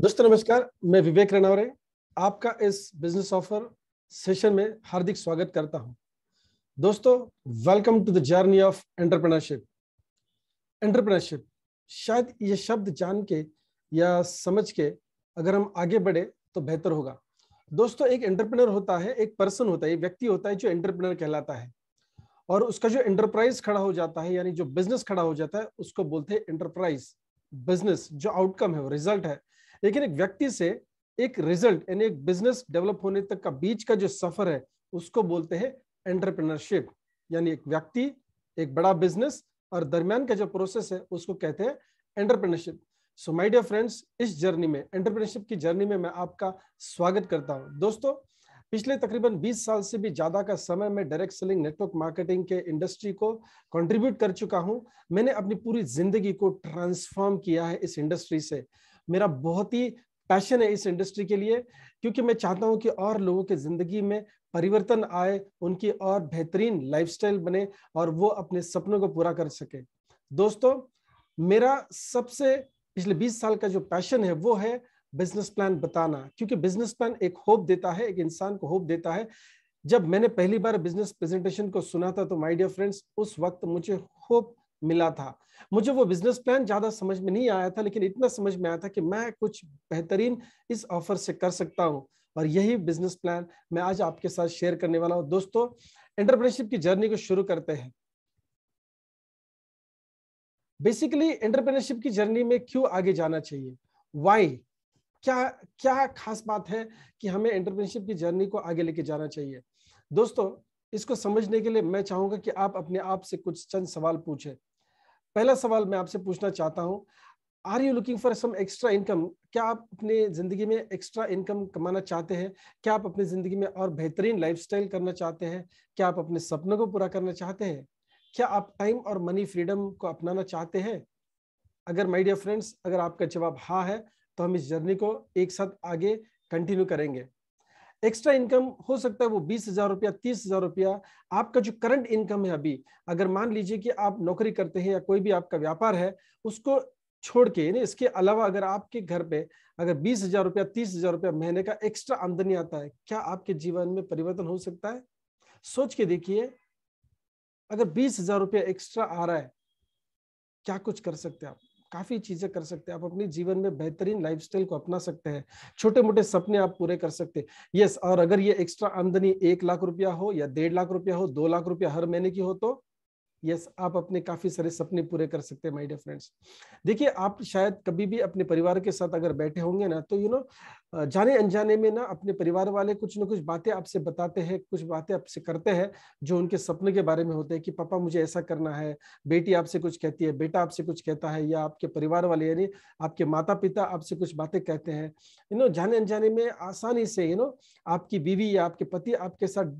दोस्तों नमस्कार मैं विवेक रनौरे आपका इस बिजनेस ऑफर सेशन में हार्दिक स्वागत करता हूं दोस्तों welcome to the journey of entrepreneurship entrepreneurship शायद ये शब्द जान के या समझ के अगर हम आगे बढ़े तो बेहतर होगा दोस्तों एक एंटरप्रेनर होता है एक पर्सन होता है एक व्यक्ति होता है जो एंटरप्रेनर कहलाता है और उसका जो एंटरप्राइज खड़ा हो जाता है यानी जो बिजनेस खड़ा हो जाता है उसको बोलते हैं एंटरप्राइज बिजनेस जो आउटकम है वो रिजल्ट है लेकिन एक व्यक्ति से एक रिजल्ट यानी एक बिजनेस डेवलप होने तक का बीच का जो सफर है उसको बोलते हैं एंटरप्रेनरशिप यानी एक व्यक्ति एक बड़ा बिजनेस और दरमियान का जो प्रोसेस है उसको कहते हैं entrepreneurship so my dear friends इस जर्नी में एंटरप्रेनरशिप की जर्नी में मैं आपका स्वागत करता हूं दोस्तों पिछले तकरीबन 20 साल से भी ज़्यादा का समय मैं डायरेक्ट सेलिंग नेटवर्क मार्केटिंग के इंडस्ट्री को कंट्रीब्यूट कर चुका हूं मैंने अपनी पूरी जिंदगी को ट्रांसफॉर्म किया है इस इंडस्ट्री से मेरा बहुत ही पैशन है इस इंडस्ट्री के लिए क्योंकि मैं चाहता हूं कि और लोगों के ज़िंदगी में परिवर्तन आए उनकी और बेहतरीन लाइफस्टाइल बने और वो अपने सपनों को पूरा कर सके दोस्तों मेरा सबसे पिछले 20 साल का जो पैशन है वो है बिजनेस प्लान बताना क्योंकि बिजनेस प्लान एक होप देता है एक इंसान को होप देता है जब मैंने पहली बार बिजनेस प्रेजेंटेशन को सुना था तो माय डियर फ्रेंड्स उस वक्त मुझे होप मिला था मुझे वो बिजनेस प्लान ज्यादा समझ में नहीं आया था लेकिन इतना समझ में आया था कि मैं कुछ बेहतरीन इस ऑफर से कर सकता हूँ और यही बिजनेस प्लान मैं आज आपके साथ शेयर करने वाला हूँ दोस्तों एंटरप्रेन्योरशिप की जर्नी को शुरू करते हैं बेसिकली एंटरप्रेनरशिप की जर्नी में क्यों आगे जाना चाहिए वाई क्या क्या खास बात है कि हमें एंटरप्रेनरशिप की जर्नी को आगे लेके जाना चाहिए दोस्तों इसको समझने के लिए मैं चाहूंगा कि आप अपने आप से कुछ चंद सवाल पूछें पहला सवाल मैं आपसे पूछना चाहता हूँ are you looking for some extra income क्या आप अपने ज़िंदगी में एक्स्ट्रा इनकम कमाना चाहते हैं क्या आप अपनी ज़िंदगी में और बेहतरीन लाइफ करना चाहते हैं क्या आप अपने सपनों को पूरा करना चाहते हैं क्या आप टाइम और मनी फ्रीडम को अपनाना चाहते हैं अगर माई डियर फ्रेंड्स अगर आपका जवाब हाँ है तो हम इस जर्नी को एक साथ आगे कंटिन्यू करेंगे एक्स्ट्रा इनकम हो सकता है वो बीस हजार रुपया तीस हजार रुपया आपका जो करंट इनकम है अभी अगर मान लीजिए कि आप नौकरी करते हैं या कोई भी आपका व्यापार है उसको छोड़ के यानी इसके अलावा अगर आपके घर पे अगर बीस हजार रुपया तीस हजार रुपया महीने का एक्स्ट्रा आमदनी आता है क्या आपके जीवन में परिवर्तन हो सकता है सोच के देखिए अगर बीस हजार रुपया एक्स्ट्रा आ रहा है क्या कुछ कर सकते हैं आप काफ़ी चीज़ें कर सकते हैं आप अपने जीवन में बेहतरीन लाइफस्टाइल को अपना सकते हैं छोटे मोटे सपने आप पूरे कर सकते हैं यस और अगर ये एक्स्ट्रा आमदनी एक लाख रुपया हो या डेढ़ लाख रुपया हो दो लाख रुपया हर महीने की हो तो यस आप अपने काफी सारे सपने पूरे कर सकते हैं माय डियर फ्रेंड्स देखिए आप शायद कभी भी अपने परिवार के साथ अगर बैठे होंगे ना तो यू नो जाने अनजाने में ना अपने परिवार वाले कुछ ना कुछ बातें आपसे बताते हैं कुछ बातें आपसे करते हैं जो उनके सपने के बारे में होते हैं कि पापा मुझे ऐसा करना है बेटी आपसे कुछ कहती है बेटा आपसे कुछ कहता है या आपके परिवार वाले यानी आपके माता पिता आपसे कुछ बातें कहते हैं यू नो जाने अनजाने में आसानी से यू नो आपकी बीवी या आपके पति आपके साथ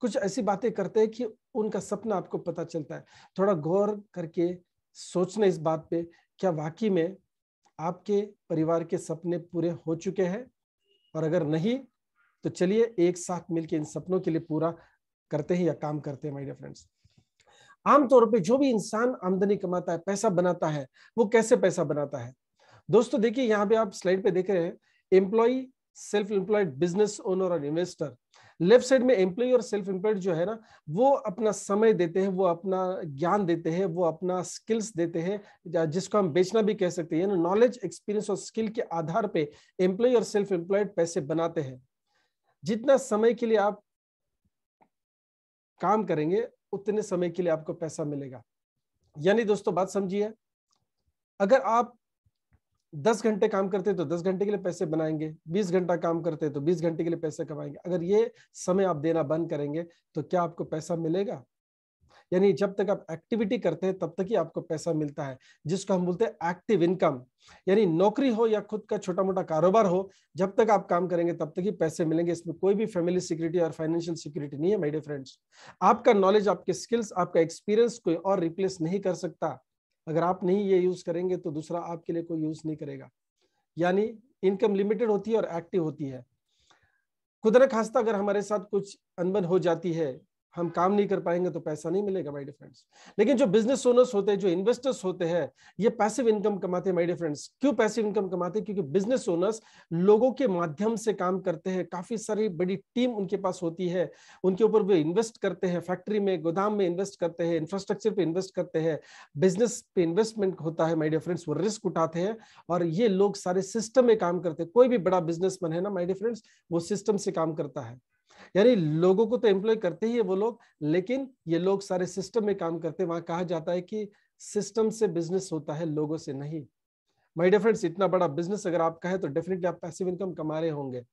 कुछ ऐसी बातें करते हैं कि उनका सपना आपको पता चलता है थोड़ा गौर करके सोचना इस बात पे क्या वाकई में आपके परिवार के सपने पूरे हो चुके हैं और अगर नहीं तो चलिए एक साथ मिलकर इन सपनों के लिए पूरा करते हैं या काम करते हैं माय डियर फ्रेंड्स आमतौर पे जो भी इंसान आमदनी कमाता है पैसा बनाता है वो कैसे पैसा बनाता है दोस्तों देखिए यहाँ पे आप स्लाइड पे देख रहे हैं employ self employed business owner और इन्वेस्टर लेफ्ट साइड में एम्प्लॉय और सेल्फ एम्प्लॉयड जो है ना वो अपना समय देते हैं वो अपना ज्ञान देते हैं वो अपना स्किल्स देते हैं जिसको हम बेचना भी कह सकते हैं नॉलेज एक्सपीरियंस और स्किल के आधार पे एम्प्लॉय और सेल्फ एम्प्लॉयड पैसे बनाते हैं जितना समय के लिए आप काम करेंगे उतने समय के लिए आपको पैसा मिलेगा यानी दोस्तों बात समझिए अगर आप दस घंटे काम करते तो दस घंटे के लिए पैसे बनाएंगे बीस घंटा काम करते तो बीस घंटे के लिए पैसे कमाएंगे अगर ये समय आप देना बंद करेंगे तो क्या आपको पैसा मिलेगा यानी जब तक आप एक्टिविटी करते हैं तब तक ही आपको पैसा मिलता है जिसको हम बोलते हैं एक्टिव इनकम यानी नौकरी हो या खुद का छोटा मोटा कारोबार हो जब तक आप काम करेंगे तब तक ही पैसे मिलेंगे इसमें कोई भी फैमिली सिक्योरिटी और फाइनेंशियल सिक्योरिटी नहीं है माय डियर फ्रेंड्स आपका नॉलेज आपके स्किल्स आपका एक्सपीरियंस कोई और रिप्लेस नहीं कर सकता अगर आप नहीं ये यूज करेंगे तो दूसरा आपके लिए कोई यूज नहीं करेगा यानी इनकम लिमिटेड होती है और एक्टिव होती है खुदा खास्ता अगर हमारे साथ कुछ अनबन हो जाती है हम काम नहीं कर पाएंगे तो पैसा नहीं मिलेगा माय डियर फ्रेंड्स लेकिन जो बिजनेस ओनर्स होते हैं जो इन्वेस्टर्स होते हैं ये पैसिव इनकम कमाते हैं माय डियर फ्रेंड्स क्यों पैसिव इनकम कमाते हैं क्योंकि बिजनेस ओनर्स लोगों के माध्यम से काम करते हैं काफी सारी बड़ी टीम उनके पास होती है उनके ऊपर वे इन्वेस्ट करते हैं फैक्ट्री में गोदाम में इन्वेस्ट करते हैं इंफ्रास्ट्रक्चर पे इन्वेस्ट करते हैं बिजनेस पे इन्वेस्टमेंट होता है माय डियर फ्रेंड्स वो रिस्क उठाते हैं और ये लोग सारे सिस्टम में काम करते हैं कोई भी बड़ा बिजनेसमैन है ना माय डियर फ्रेंड्स वो सिस्टम से काम करता है यानी लोगों को तो एम्प्लॉय करते ही है वो लोग लेकिन ये लोग सारे सिस्टम में काम करते हैं वहां कहा जाता है कि सिस्टम से बिजनेस होता है लोगों से नहीं माय डियर फ्रेंड्स इतना बड़ा बिजनेस अगर आपका है तो डेफिनेटली आप पैसिव इनकम कमा रहे होंगे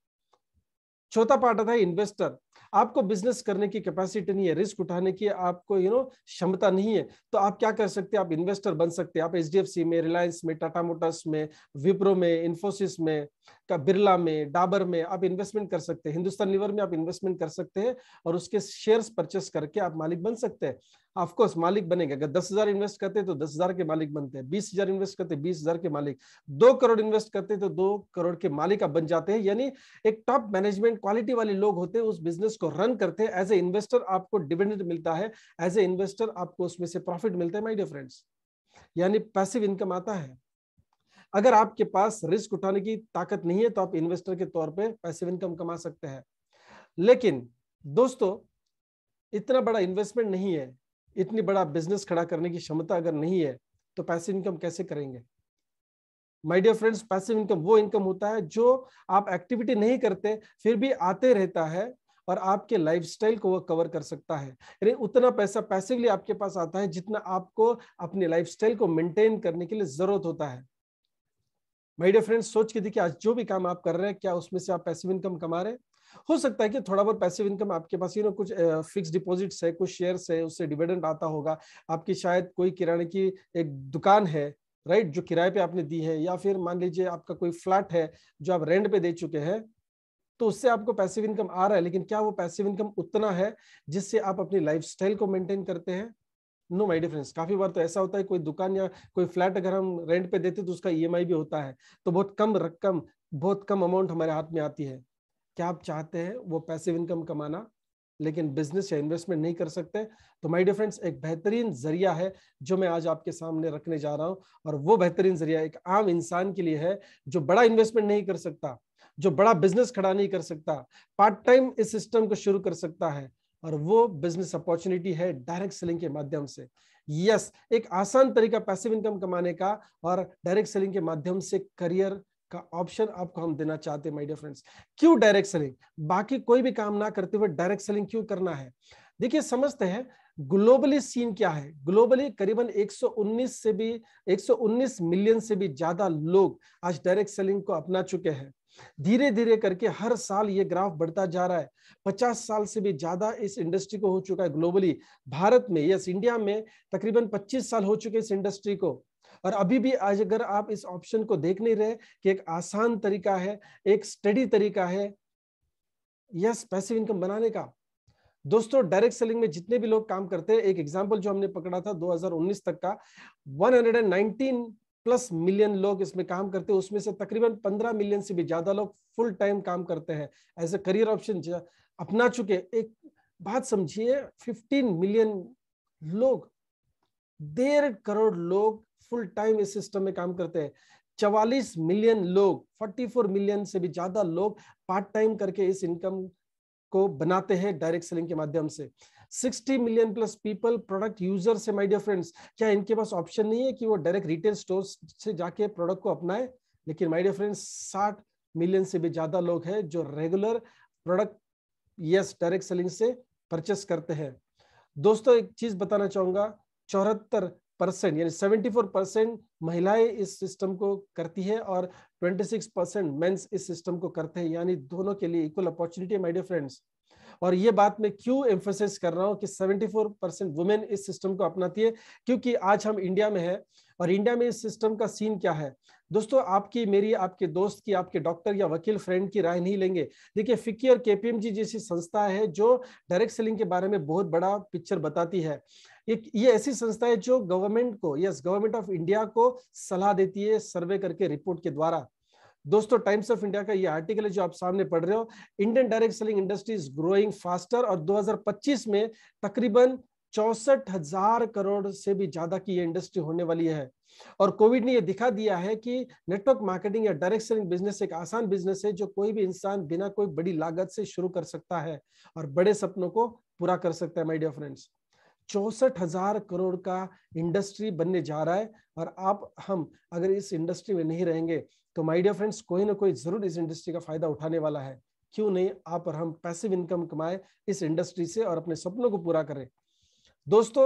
चौथा पार्ट आता है इन्वेस्टर आपको बिजनेस करने की कैपेसिटी नहीं है रिस्क उठाने की आपको यू नो क्षमता नहीं है तो आप क्या कर सकते हैं आप इन्वेस्टर बन सकते हैं आप एच में रिलायंस में टाटा मोटर्स में विप्रो में इन्फोसिस में का बिरला में डाबर में आप इन्वेस्टमेंट कर सकते हैं हिंदुस्तान लिवर में आप इन्वेस्टमेंट कर सकते हैं और उसके शेयर्स परचेस करके आप मालिक बन सकते हैं ऑफकोर्स मालिक बनेंगे अगर दस हजार इन्वेस्ट करते हैं तो दस हजार के मालिक बनते हैं बीस हजार इन्वेस्ट करते हैं बीस हजार के मालिक दो करोड़ इन्वेस्ट करते हैं तो दो करोड़ के मालिक आप बन जाते हैं यानी एक टॉप मैनेजमेंट क्वालिटी वाले लोग होते हैं उस बिजनेस बिजनेस को रन करते हैं एज ए इन्वेस्टर आपको डिविडेंड मिलता है एज ए इन्वेस्टर आपको उसमें से प्रॉफिट मिलता है माई डियर फ्रेंड्स यानी पैसिव इनकम आता है अगर आपके पास रिस्क उठाने की ताकत नहीं है तो आप इन्वेस्टर के तौर पे पैसिव इनकम कमा सकते हैं लेकिन दोस्तों इतना बड़ा इन्वेस्टमेंट नहीं है इतनी बड़ा बिजनेस खड़ा करने की क्षमता अगर नहीं है तो पैसिव इनकम कैसे करेंगे my dear friends passive income वो इनकम होता है जो आप एक्टिविटी नहीं करते फिर भी आते रहता है और आपके लाइफस्टाइल को वह कवर कर सकता है अरे उतना पैसा पैसिवली आपके पास आता है जितना आपको अपने लाइफस्टाइल को मेंटेन करने के लिए जरूरत होता है माय डियर फ्रेंड्स सोच के देखिए आज जो भी काम आप कर रहे हैं क्या उसमें से आप पैसिव इनकम कमा रहे हैं हो सकता है कि थोड़ा बहुत पैसिव इनकम आपके पास यू नो कुछ फिक्स डिपॉजिट्स है कुछ शेयर्स है उससे डिविडेंड आता होगा आपकी शायद कोई किराने की एक दुकान है राइट जो किराए पे आपने दी है या फिर मान लीजिए आपका कोई फ्लैट है जो आप रेंट पे दे चुके हैं तो उससे आपको पैसिव इनकम आ रहा है लेकिन क्या वो पैसिव इनकम उतना है जिससे आप अपनी स्टाइल को मेंटेन करते हैं नो माई डिफरेंस काफी बार तो ऐसा होता है कोई दुकान या कोई फ्लैट अगर हम रेंट पे देते तो उसका ई e भी होता है तो बहुत कम रकम बहुत कम अमाउंट हमारे हाथ में आती है क्या आप चाहते हैं वो पैसिव इनकम कमाना लेकिन बिजनेस या इन्वेस्टमेंट नहीं कर सकते तो माय डियर एक बेहतरीन जरिया है जो मैं आज आपके सामने रखने जा रहा हूं और वो बेहतरीन जरिया एक आम इंसान के लिए है जो बड़ा इन्वेस्टमेंट नहीं कर सकता जो बड़ा बिजनेस खड़ा नहीं कर सकता पार्ट टाइम इस सिस्टम को शुरू कर सकता है और वो बिजनेस अपॉर्चुनिटी है डायरेक्ट सेलिंग के माध्यम से यस yes, एक आसान तरीका पैसिव इनकम कमाने का और डायरेक्ट सेलिंग के माध्यम से करियर का ऑप्शन आपको हम देना चाहते हैं माय डियर फ्रेंड्स क्यों डायरेक्ट सेलिंग बाकी कोई भी काम ना करते हुए डायरेक्ट सेलिंग क्यों करना है देखिए समझते हैं ग्लोबली सीन क्या है ग्लोबली करीबन 119 से भी 119 मिलियन से भी ज्यादा लोग आज डायरेक्ट सेलिंग को अपना चुके हैं धीरे धीरे करके हर साल ये ग्राफ बढ़ता जा रहा है पचास साल से भी ज्यादा इस इंडस्ट्री को हो चुका है ग्लोबली भारत में यस इंडिया में तकरीबन पच्चीस साल हो चुके इस इंडस्ट्री को और अभी भी आज अगर आप इस ऑप्शन को देख नहीं रहे कि एक आसान तरीका है एक स्टडी तरीका है यस पैसिव इनकम बनाने का दोस्तों डायरेक्ट सेलिंग में जितने भी लोग काम करते हैं एक एग्जांपल जो हमने पकड़ा था 2019 तक का 119 प्लस मिलियन लोग इसमें काम करते हैं उसमें से तकरीबन पंद्रह मिलियन से भी ज़्यादा लोग फुल टाइम काम करते हैं एज ए करियर ऑप्शन अपना चुके एक बात समझिए फिफ्टीन मिलियन लोग डेढ़ करोड़ लोग फुल टाइम इस सिस्टम में काम करते हैं चवालीस मिलियन लोग फोर्टी फोर मिलियन से भी ज़्यादा लोग पार्ट टाइम करके इस इनकम को बनाते हैं डायरेक्ट सेलिंग के माध्यम से 60 million plus people product users है माय डियर फ्रेंड्स क्या इनके पास ऑप्शन नहीं है कि वो डायरेक्ट रिटेल स्टोर से जाके प्रोडक्ट को अपनाए लेकिन माय डियर फ्रेंड्स 60 मिलियन से भी ज्यादा लोग हैं जो regular product yes direct selling से परचेस करते हैं दोस्तों एक चीज बताना चाहूंगा चौहत्तर परसेंट यानी सेवेंटी फोर परसेंट महिलाएं इस सिस्टम को करती है और ट्वेंटी सिक्स परसेंट मेन्स इस सिस्टम को करते हैं यानी दोनों के लिए equal opportunity my dear friends और ये बात मैं क्यों एम्फोसिस कर रहा हूँ कि 74 परसेंट वुमेन इस सिस्टम को अपनाती है क्योंकि आज हम इंडिया में है और इंडिया में इस सिस्टम का सीन क्या है दोस्तों आपकी मेरी आपके दोस्त की आपके डॉक्टर या वकील फ्रेंड की राय नहीं लेंगे देखिए फिक्की और केपीएमजी जैसी संस्था है जो डायरेक्ट सेलिंग के बारे में बहुत बड़ा पिक्चर बताती है एक ये ऐसी संस्था है जो गवर्नमेंट को यस गवर्नमेंट ऑफ इंडिया को सलाह देती है सर्वे करके रिपोर्ट के द्वारा दोस्तों टाइम्स ऑफ इंडिया का ये आर्टिकल है जो आप सामने पढ़ रहे हो Indian direct selling industry is growing faster और 2025 में तकरीबन चौसठ हजार करोड़ से भी ज्यादा की ये इंडस्ट्री होने वाली है और कोविड ने ये दिखा दिया है कि नेटवर्क मार्केटिंग या डायरेक्ट सेलिंग बिजनेस एक आसान बिजनेस है जो कोई भी इंसान बिना कोई बड़ी लागत से शुरू कर सकता है और बड़े सपनों को पूरा कर सकता है माय डियर फ्रेंड्स चौसठ हजार करोड़ का इंडस्ट्री बनने जा रहा है और आप हम अगर इस इंडस्ट्री में नहीं रहेंगे तो माय डियर फ्रेंड्स कोई ना कोई जरूर इस इंडस्ट्री का फायदा उठाने वाला है क्यों नहीं आप और हम पैसिव इनकम कमाए इस इंडस्ट्री से और अपने सपनों को पूरा करें दोस्तों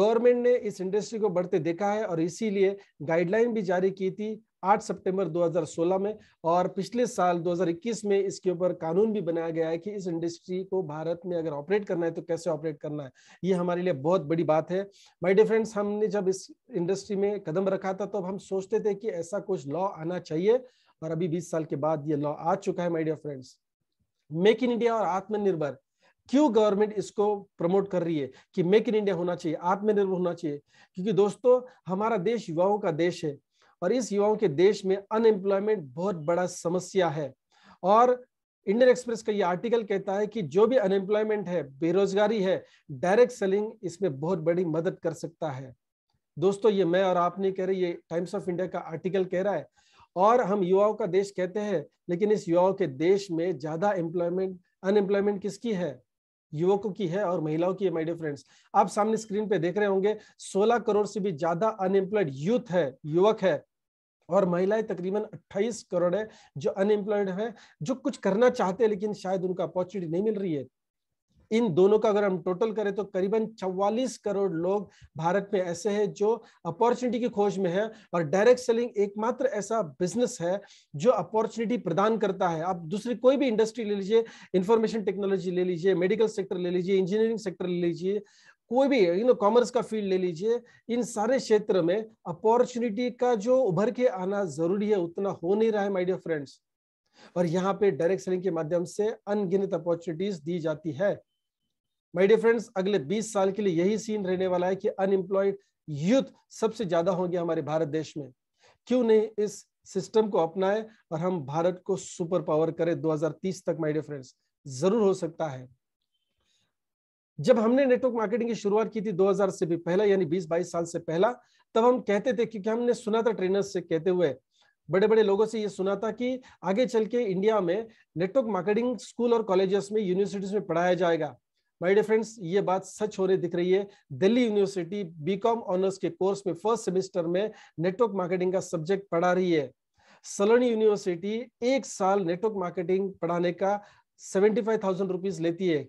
गवर्नमेंट ने इस इंडस्ट्री को बढ़ते देखा है और इसीलिए गाइडलाइन भी जारी की थी 8 सितंबर 2016 में और पिछले साल 2021 में इसके ऊपर कानून भी बनाया गया है कि इस इंडस्ट्री को भारत में अगर ऑपरेट करना है तो कैसे ऑपरेट करना है ये हमारे लिए बहुत बड़ी बात है माय डियर फ्रेंड्स हमने जब इस इंडस्ट्री में कदम रखा था तो अब हम सोचते थे कि ऐसा कुछ लॉ आना चाहिए और अभी बीस साल के बाद ये लॉ आ चुका है my dear friends make in India और आत्मनिर्भर क्यों गवर्नमेंट इसको प्रमोट कर रही है कि मेक इन इंडिया होना चाहिए आत्मनिर्भर होना चाहिए क्योंकि दोस्तों हमारा देश युवाओं का देश है और इस युवाओं के देश में अनएम्प्लॉयमेंट बहुत बड़ा समस्या है और इंडियन एक्सप्रेस का ये आर्टिकल कहता है कि जो भी अनएम्प्लॉयमेंट है बेरोजगारी है डायरेक्ट सेलिंग इसमें बहुत बड़ी मदद कर सकता है दोस्तों ये मैं और आप नहीं कह रहे ये टाइम्स ऑफ इंडिया का आर्टिकल कह रहा है और हम युवाओं का देश कहते हैं लेकिन इस युवाओं के देश में ज्यादा एम्प्लॉयमेंट अनएम्प्लॉयमेंट किसकी है युवकों की है और महिलाओं की है माय डियर फ्रेंड्स आप सामने स्क्रीन पे देख रहे होंगे 16 करोड़ से भी ज्यादा अनएम्प्लॉयड यूथ है युवक है और महिलाएं तकरीबन 28 करोड़ है जो अनएम्प्लॉयड है जो कुछ करना चाहते हैं लेकिन शायद उनको अपॉर्चुनिटी नहीं मिल रही है इन दोनों का अगर हम टोटल करें तो करीबन 44 करोड़ लोग भारत में ऐसे हैं जो अपॉर्चुनिटी की खोज में है और डायरेक्ट सेलिंग एकमात्र ऐसा बिजनेस है जो अपॉर्चुनिटी प्रदान करता है आप दूसरी कोई भी इंडस्ट्री ले लीजिए इंफॉर्मेशन टेक्नोलॉजी ले लीजिए मेडिकल सेक्टर ले लीजिए इंजीनियरिंग सेक्टर ले लीजिए कोई भी यू नो कॉमर्स का फील्ड ले लीजिए इन सारे क्षेत्र में अपॉर्चुनिटी का जो उभर के आना जरूरी है उतना हो नहीं रहा है माय डियर फ्रेंड्स और यहाँ पे डायरेक्ट सेलिंग के माध्यम से अनगिनत अपॉर्चुनिटीज दी जाती है माय डियर फ्रेंड्स अगले 20 साल के लिए यही सीन रहने वाला है कि अनएम्प्लॉयड यूथ सबसे ज्यादा होंगे हमारे भारत देश में क्यों नहीं इस सिस्टम को अपनाएं और हम भारत को सुपर पावर करें 2030 तक माय डियर फ्रेंड्स जरूर हो सकता है जब हमने नेटवर्क मार्केटिंग की शुरुआत की थी 2000 से भी पहला यानी 20-22 साल से पहला तब हम कहते थे क्योंकि हमने सुना था ट्रेनर्स से कहते हुए बड़े बड़े लोगों से ये सुना था कि आगे चल के इंडिया में नेटवर्क मार्केटिंग स्कूल और कॉलेजेस में यूनिवर्सिटीज में पढ़ाया जाएगा माय डियर फ्रेंड्स ये बात सच हो रही दिख रही है दिल्ली यूनिवर्सिटी बीकॉम ऑनर्स के कोर्स में फर्स्ट सेमेस्टर में नेटवर्क मार्केटिंग का सब्जेक्ट पढ़ा रही है सलोनी यूनिवर्सिटी एक साल नेटवर्क मार्केटिंग पढ़ाने का सेवेंटी फाइव थाउजेंड रुपीज लेती है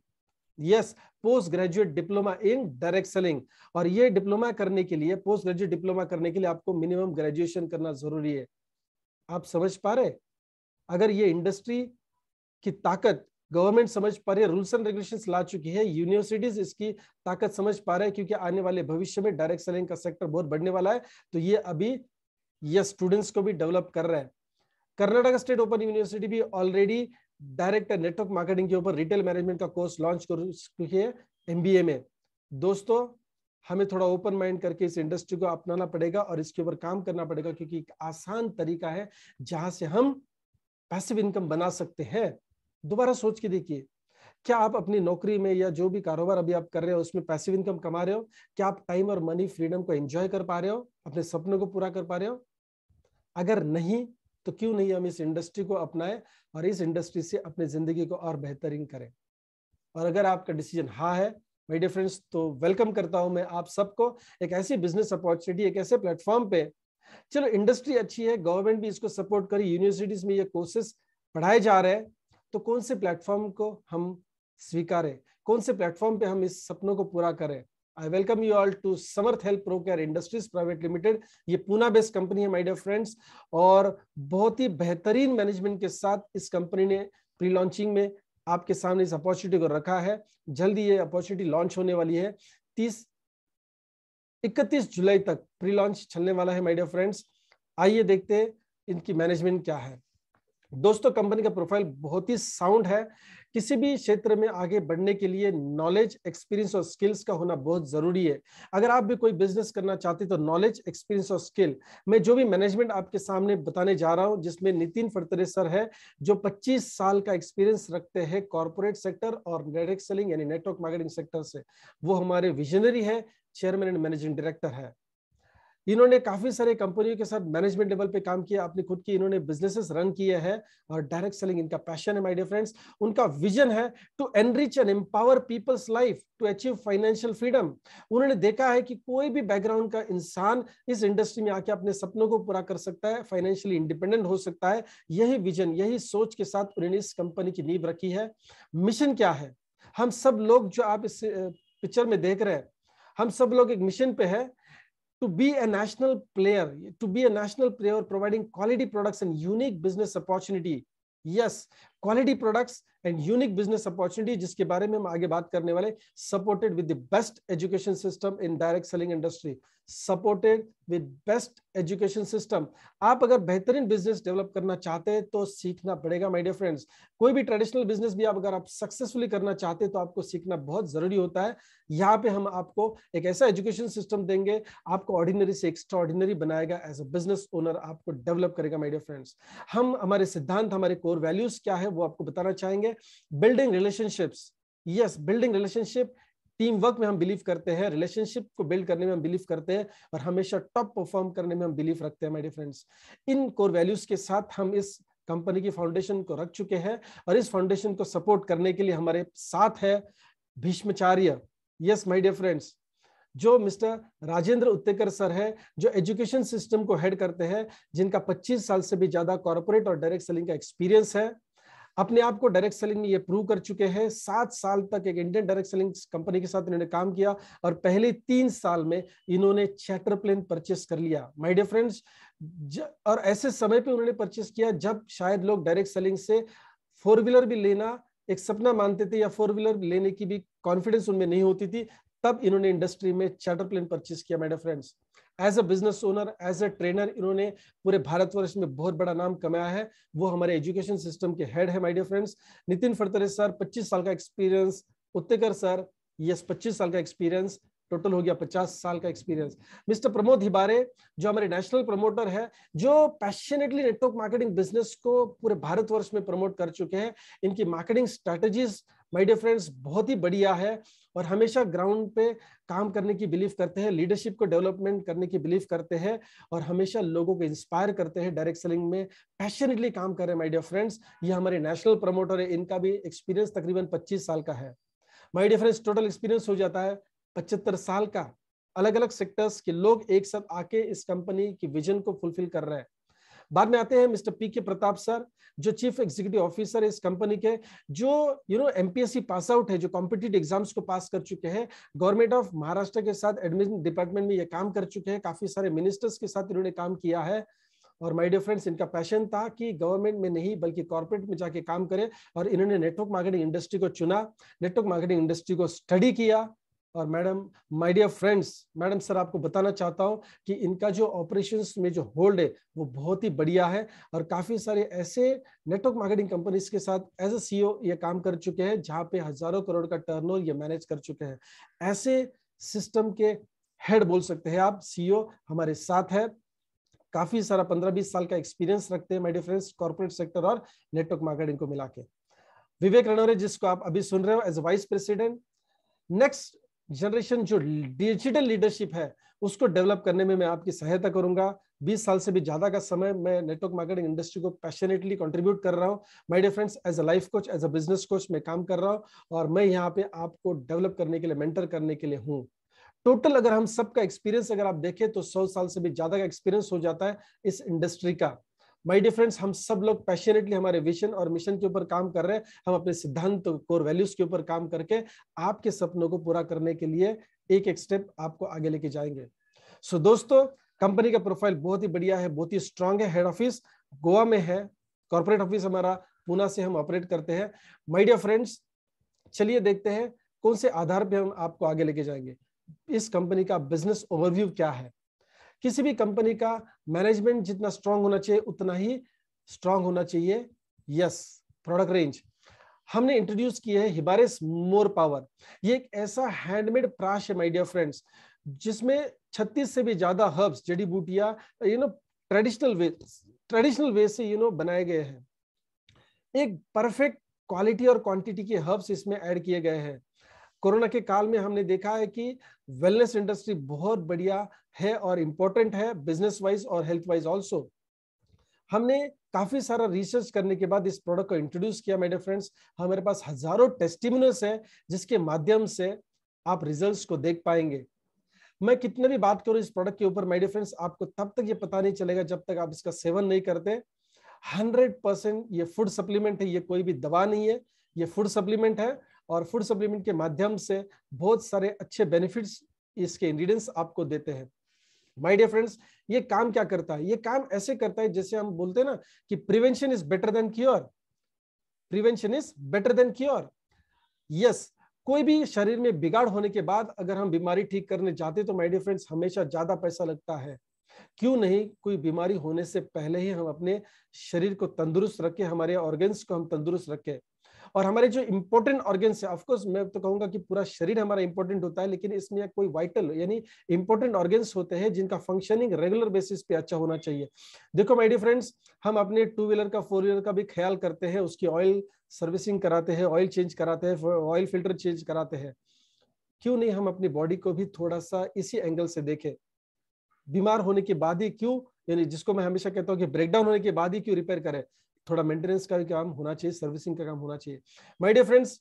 yes post graduate diploma in direct selling और ये डिप्लोमा करने के लिए पोस्ट ग्रेजुएट डिप्लोमा करने के लिए आपको मिनिमम ग्रेजुएशन करना जरूरी है आप समझ पा रहे अगर ये इंडस्ट्री की ताकत गवर्नमेंट समझ पा रही है रूल्स एंड रेगुलेशंस ला चुकी है यूनिवर्सिटीज इसकी ताकत समझ पा रहे हैं क्योंकि आने वाले भविष्य में डायरेक्ट सेलिंग का सेक्टर बहुत बढ़ने वाला है तो ये अभी ये स्टूडेंट्स को भी डेवलप कर रहा है कर्नाटक स्टेट ओपन यूनिवर्सिटी भी ऑलरेडी डायरेक्ट नेटवर्क मार्केटिंग के ऊपर रिटेल मैनेजमेंट का कोर्स लॉन्च कर चुकी है एमबीए में दोस्तों हमें थोड़ा ओपन माइंड करके इस इंडस्ट्री को अपनाना पड़ेगा और इसके ऊपर काम करना पड़ेगा क्योंकि एक आसान तरीका है जहां से हम पैसिव इनकम बना सकते हैं दोबारा सोच के देखिए क्या आप अपनी नौकरी में या जो भी कारोबार अभी आप कर रहे हो उसमें पैसिव इनकम कमा रहे हो क्या आप टाइम और मनी फ्रीडम को एंजॉय कर पा रहे हो अपने सपनों को पूरा कर पा रहे हो अगर नहीं तो क्यों नहीं हम इस इंडस्ट्री को अपनाएं और इस इंडस्ट्री से अपनी जिंदगी को और बेहतरीन करें और अगर आपका डिसीजन हाँ है मेरे डियर तो वेलकम करता हूं मैं आप सबको एक ऐसी बिजनेस अपॉर्चुनिटी एक ऐसे प्लेटफॉर्म पे चलो इंडस्ट्री अच्छी है गवर्नमेंट भी इसको सपोर्ट करी यूनिवर्सिटीज में ये कोर्सेस पढ़ाए जा रहे हैं तो कौन से प्लेटफॉर्म को हम स्वीकारें कौन से प्लेटफॉर्म पे हम इस सपनों को पूरा करें I welcome you all to Samarth health pro care industries private limited ये पूना बेस्ड कंपनी है माय डियर फ्रेंड्स और बहुत ही बेहतरीन मैनेजमेंट के साथ इस कंपनी ने प्री लॉन्चिंग में आपके सामने इस अपॉर्चुनिटी को रखा है जल्दी ये अपॉर्चुनिटी लॉन्च होने वाली है तीस इकतीस जुलाई तक प्री लॉन्च चलने वाला है माइडियर डियर फ्रेंड्स आइए देखते हैं इनकी मैनेजमेंट क्या है दोस्तों कंपनी का प्रोफाइल बहुत ही साउंड है किसी भी क्षेत्र में आगे बढ़ने के लिए नॉलेज एक्सपीरियंस और स्किल्स का होना बहुत जरूरी है अगर आप भी कोई बिजनेस करना चाहते तो नॉलेज एक्सपीरियंस और स्किल मैं जो भी मैनेजमेंट आपके सामने बताने जा रहा हूं जिसमें नितिन फड़तरे सर है जो 25 साल का एक्सपीरियंस रखते हैं कॉरपोरेट सेक्टर और नेटवर्क सेलिंग यानी नेटवर्क मार्केटिंग सेक्टर से वो हमारे विजनरी है चेयरमैन एंड मैनेजिंग डायरेक्टर है इन्होंने काफी सारे कंपनियों के साथ मैनेजमेंट लेवल पे काम किया अपनी खुद की इन्होंने बिजनेसेस रन किए हैं और डायरेक्ट सेलिंग इनका पैशन है माय डियर फ्रेंड्स उनका विजन है to enrich and empower people's life to achieve financial freedom उन्होंने देखा है कि कोई भी बैकग्राउंड का इंसान इस इंडस्ट्री में आके अपने सपनों को पूरा कर सकता है फाइनेंशियली इंडिपेंडेंट हो सकता है यही विजन यही सोच के साथ उन्होंने इस कंपनी की नींव रखी है मिशन क्या है हम सब लोग जो आप इस पिक्चर में देख रहे हैं हम सब लोग एक मिशन पे है to be a national player, to be a national player providing quality products and unique business opportunity. Yes, quality products and unique business opportunity जिसके बारे में हम आगे बात करने वाले supported with the best education system in direct selling industry supported with best education system आप अगर बेहतरीन बिजनेस डेवलप करना चाहते हैं तो सीखना पड़ेगा माय डियर फ्रेंड्स कोई भी ट्रेडिशनल बिजनेस भी आप अगर आप सक्सेसफुली करना चाहते हैं तो आपको सीखना बहुत जरूरी होता है यहाँ पे हम आपको एक ऐसा एजुकेशन सिस्टम देंगे आपको ऑर्डिनरी से एक्स्ट्रा ऑर्डिनरी बनाएगा एज अ बिजनेस ओनर आपको डेवलप करेगा माय डियर फ्रेंड्स हम हमारे सिद्धांत हमारे कोर वैल्यूज क्या है है वो आपको बताना चाहेंगे building relationships yes building relationship team work में हम बिलीव करते हैं रिलेशनशिप को बिल्ड करने में हम बिलीव करते हैं और हमेशा टॉप परफॉर्म करने में हम बिलीव रखते हैं my friends in core values के साथ हम इस कंपनी की फाउंडेशन को रख चुके हैं और इस फाउंडेशन को सपोर्ट करने के लिए हमारे साथ है Bhishmacharya yes my dear friends जो मिस्टर राजेंद्र उत्तेकर सर है जो एजुकेशन सिस्टम को हेड करते हैं जिनका 25 साल से भी ज्यादा कॉरपोरेट और डायरेक्ट सेलिंग का एक्सपीरियंस है अपने आप को डायरेक्ट सेलिंग में ये प्रूव कर चुके हैं सात साल तक एक इंडियन डायरेक्ट सेलिंग कंपनी के साथ इन्होंने काम किया और पहले तीन साल में इन्होंने चैटर प्लेन परचेस कर लिया माय डियर फ्रेंड्स और ऐसे समय पे उन्होंने परचेस किया जब शायद लोग डायरेक्ट सेलिंग से फोर व्हीलर भी लेना एक सपना मानते थे या फोर व्हीलर लेने की भी कॉन्फिडेंस उनमें नहीं होती थी तब इन्होंने इंडस्ट्री में चैटर प्लेन परचेस किया my dear friends as a business owner as a trainer इन्होंने पूरे भारतवर्ष में बहुत बड़ा नाम कमाया है वो हमारे एजुकेशन सिस्टम के हेड है my dear friends Nitin Phadtare sir 25 साल का एक्सपीरियंस उत्तेकर सर यस 25 साल का एक्सपीरियंस टोटल हो गया 50 साल का एक्सपीरियंस मिस्टर प्रमोद हिबारे जो हमारे नेशनल प्रमोटर है जो पैशनेटली नेटवर्क मार्केटिंग बिजनेस को पूरे भारतवर्ष में प्रमोट कर चुके हैं इनकी marketing strategies my dear friends बहुत ही बढ़िया है और हमेशा ग्राउंड पे काम करने की बिलीव करते हैं लीडरशिप को डेवलपमेंट करने की बिलीव करते हैं और हमेशा लोगों को इंस्पायर करते हैं डायरेक्ट सेलिंग में पैशनेटली काम कर रहे हैं माइडियर डियर फ्रेंड्स ये हमारे नेशनल प्रमोटर है इनका भी एक्सपीरियंस तकरीबन पच्चीस साल का है my dear friends total experience हो जाता है पचहत्तर साल का अलग अलग सेक्टर्स के लोग एक साथ आके इस कंपनी की विजन को फुलफिल कर रहे हैं बाद में आते हैं mister P K Pratap sir जो चीफ एग्जीक्यूटिव ऑफिसर है इस कंपनी के जो you know MPSC pass out है जो कॉम्पिटेटिव एग्जाम्स को पास कर चुके हैं गवर्नमेंट ऑफ महाराष्ट्र के साथ एडमिशन डिपार्टमेंट में ये काम कर चुके हैं काफी सारे मिनिस्टर्स के साथ इन्होंने काम किया है और माय डियर फ्रेंड्स इनका पैशन था कि गवर्नमेंट में नहीं बल्कि कॉर्पोरेट में जाके काम करें और इन्होंने नेटवर्क मार्केटिंग इंडस्ट्री को चुना नेटवर्क मार्केटिंग इंडस्ट्री को स्टडी किया और madam my dear friends madam sir आपको बताना चाहता हूँ कि इनका जो ऑपरेशंस में जो होल्ड है वो बहुत ही बढ़िया है और काफ़ी सारे ऐसे नेटवर्क मार्केटिंग कंपनीज के साथ एज ए सीईओ ये काम कर चुके हैं जहां पे हज़ारों करोड़ का टर्नओवर ये मैनेज कर चुके हैं ऐसे सिस्टम के हेड बोल सकते हैं आप सीईओ e हमारे साथ है काफ़ी सारा पंद्रह बीस साल का एक्सपीरियंस रखते हैं माइडियर फ्रेंड्स कॉर्पोरेट सेक्टर और नेटवर्क मार्केटिंग को मिला के विवेक रनौरे जिसको आप अभी सुन रहे हो as vice president next generation जो डिजिटल लीडरशिप है उसको डेवलप करने में मैं आपकी सहायता करूंगा 20 साल से भी ज़्यादा का समय मैं नेटवर्क मार्केटिंग इंडस्ट्री को पैशनेटली कंट्रीब्यूट कर रहा हूँ my dear friends as a life coach as a business coach मैं काम कर रहा हूं और मैं यहाँ पे आपको डेवलप करने के लिए मेंटर करने के लिए हूँ टोटल अगर हम सबका एक्सपीरियंस अगर आप देखें तो सौ साल से भी ज़्यादा का एक्सपीरियंस हो जाता है इस इंडस्ट्री का माय डिफरेंस हम सब लोग पैशनेटली हमारे विजन और मिशन के ऊपर काम कर रहे हैं हम अपने सिद्धांत कोर वैल्यूज के ऊपर काम करके आपके सपनों को पूरा करने के लिए एक एक स्टेप आपको आगे लेके जाएंगे सो so, दोस्तों कंपनी का प्रोफाइल बहुत ही बढ़िया है बहुत ही स्ट्रांग है हेड ऑफिस गोवा में है कॉर्पोरेट ऑफिस हमारा पूना से हम ऑपरेट करते हैं माय डियर फ्रेंड्स चलिए देखते हैं कौन से आधार पे हम आपको आगे लेके जाएंगे इस कंपनी का बिजनेस ओवरव्यू क्या है किसी भी कंपनी का मैनेजमेंट जितना स्ट्रांग होना चाहिए उतना ही स्ट्रांग होना चाहिए यस प्रोडक्ट रेंज हमने इंट्रोड्यूस किया है हिबारिस मोर पावर ये एक ऐसा हैंडमेड प्राश है माय डियर फ्रेंड्स जिसमें 36 से भी ज्यादा हर्ब्स जड़ी बूटिया you know traditional way traditional way से यू नो बनाए गए हैं एक परफेक्ट क्वालिटी और क्वांटिटी के हर्ब्स इसमें ऐड किए गए हैं कोरोना के काल में हमने देखा है कि वेलनेस इंडस्ट्री बहुत बढ़िया है और इम्पोर्टेंट है बिजनेस वाइज और हेल्थ वाइज ऑल्सो हमने काफी सारा रिसर्च करने के बाद इस प्रोडक्ट को इंट्रोड्यूस किया मेरे फ्रेंड्स हमारे पास हजारों टेस्टिमोनियल्स है जिसके माध्यम से आप रिजल्ट्स को देख पाएंगे मैं कितने भी बात करूं इस प्रोडक्ट के ऊपर मेरे फ्रेंड्स आपको तब तक ये पता नहीं चलेगा जब तक आप इसका सेवन नहीं करते हंड्रेड परसेंट ये फूड सप्लीमेंट है ये कोई भी दवा नहीं है ये फूड सप्लीमेंट है और फूड सप्लीमेंट के माध्यम से बहुत सारे अच्छे बेनिफिट्स इसके इंग्रीडियंट्स आपको देते हैं माय डियर फ्रेंड्स ये काम क्या करता है ये काम ऐसे करता है जैसे हम बोलते हैं ना कि prevention is better than cure prevention is better than cure yes कोई भी शरीर में बिगाड़ होने के बाद अगर हम बीमारी ठीक करने जाते तो माय डियर फ्रेंड्स हमेशा ज्यादा पैसा लगता है क्यों नहीं कोई बीमारी होने से पहले ही हम अपने शरीर को तंदुरुस्त रखें हमारे ऑर्गेन्स को हम तंदुरुस्त रखें और हमारे जो इम्पोर्टेंट ऑर्गन्स है ऑफकोर्स मैं तो कहूंगा कि पूरा शरीर हमारा इंपॉर्टेंट होता है लेकिन इसमें कोई वाइटल यानी इंपॉर्टेंट ऑर्गन्स होते हैं जिनका फंक्शनिंग रेगुलर बेसिस पे अच्छा होना चाहिए देखो माई डी फ्रेंड्स हम अपने टू व्हीलर का फोर व्हीलर का भी ख्याल करते हैं उसकी ऑयल सर्विसिंग कराते हैं ऑयल चेंज कराते हैं ऑयल फिल्टर चेंज कराते हैं क्यों नहीं हम अपनी बॉडी को भी थोड़ा सा इसी एंगल से देखें बीमार होने के बाद ही क्यों यानी जिसको मैं हमेशा कहता हूँ कि ब्रेकडाउन होने के बाद ही क्यों रिपेयर करें थोड़ा मेंटेनेंस का भी काम होना चाहिए सर्विसिंग का काम होना चाहिए my dear friends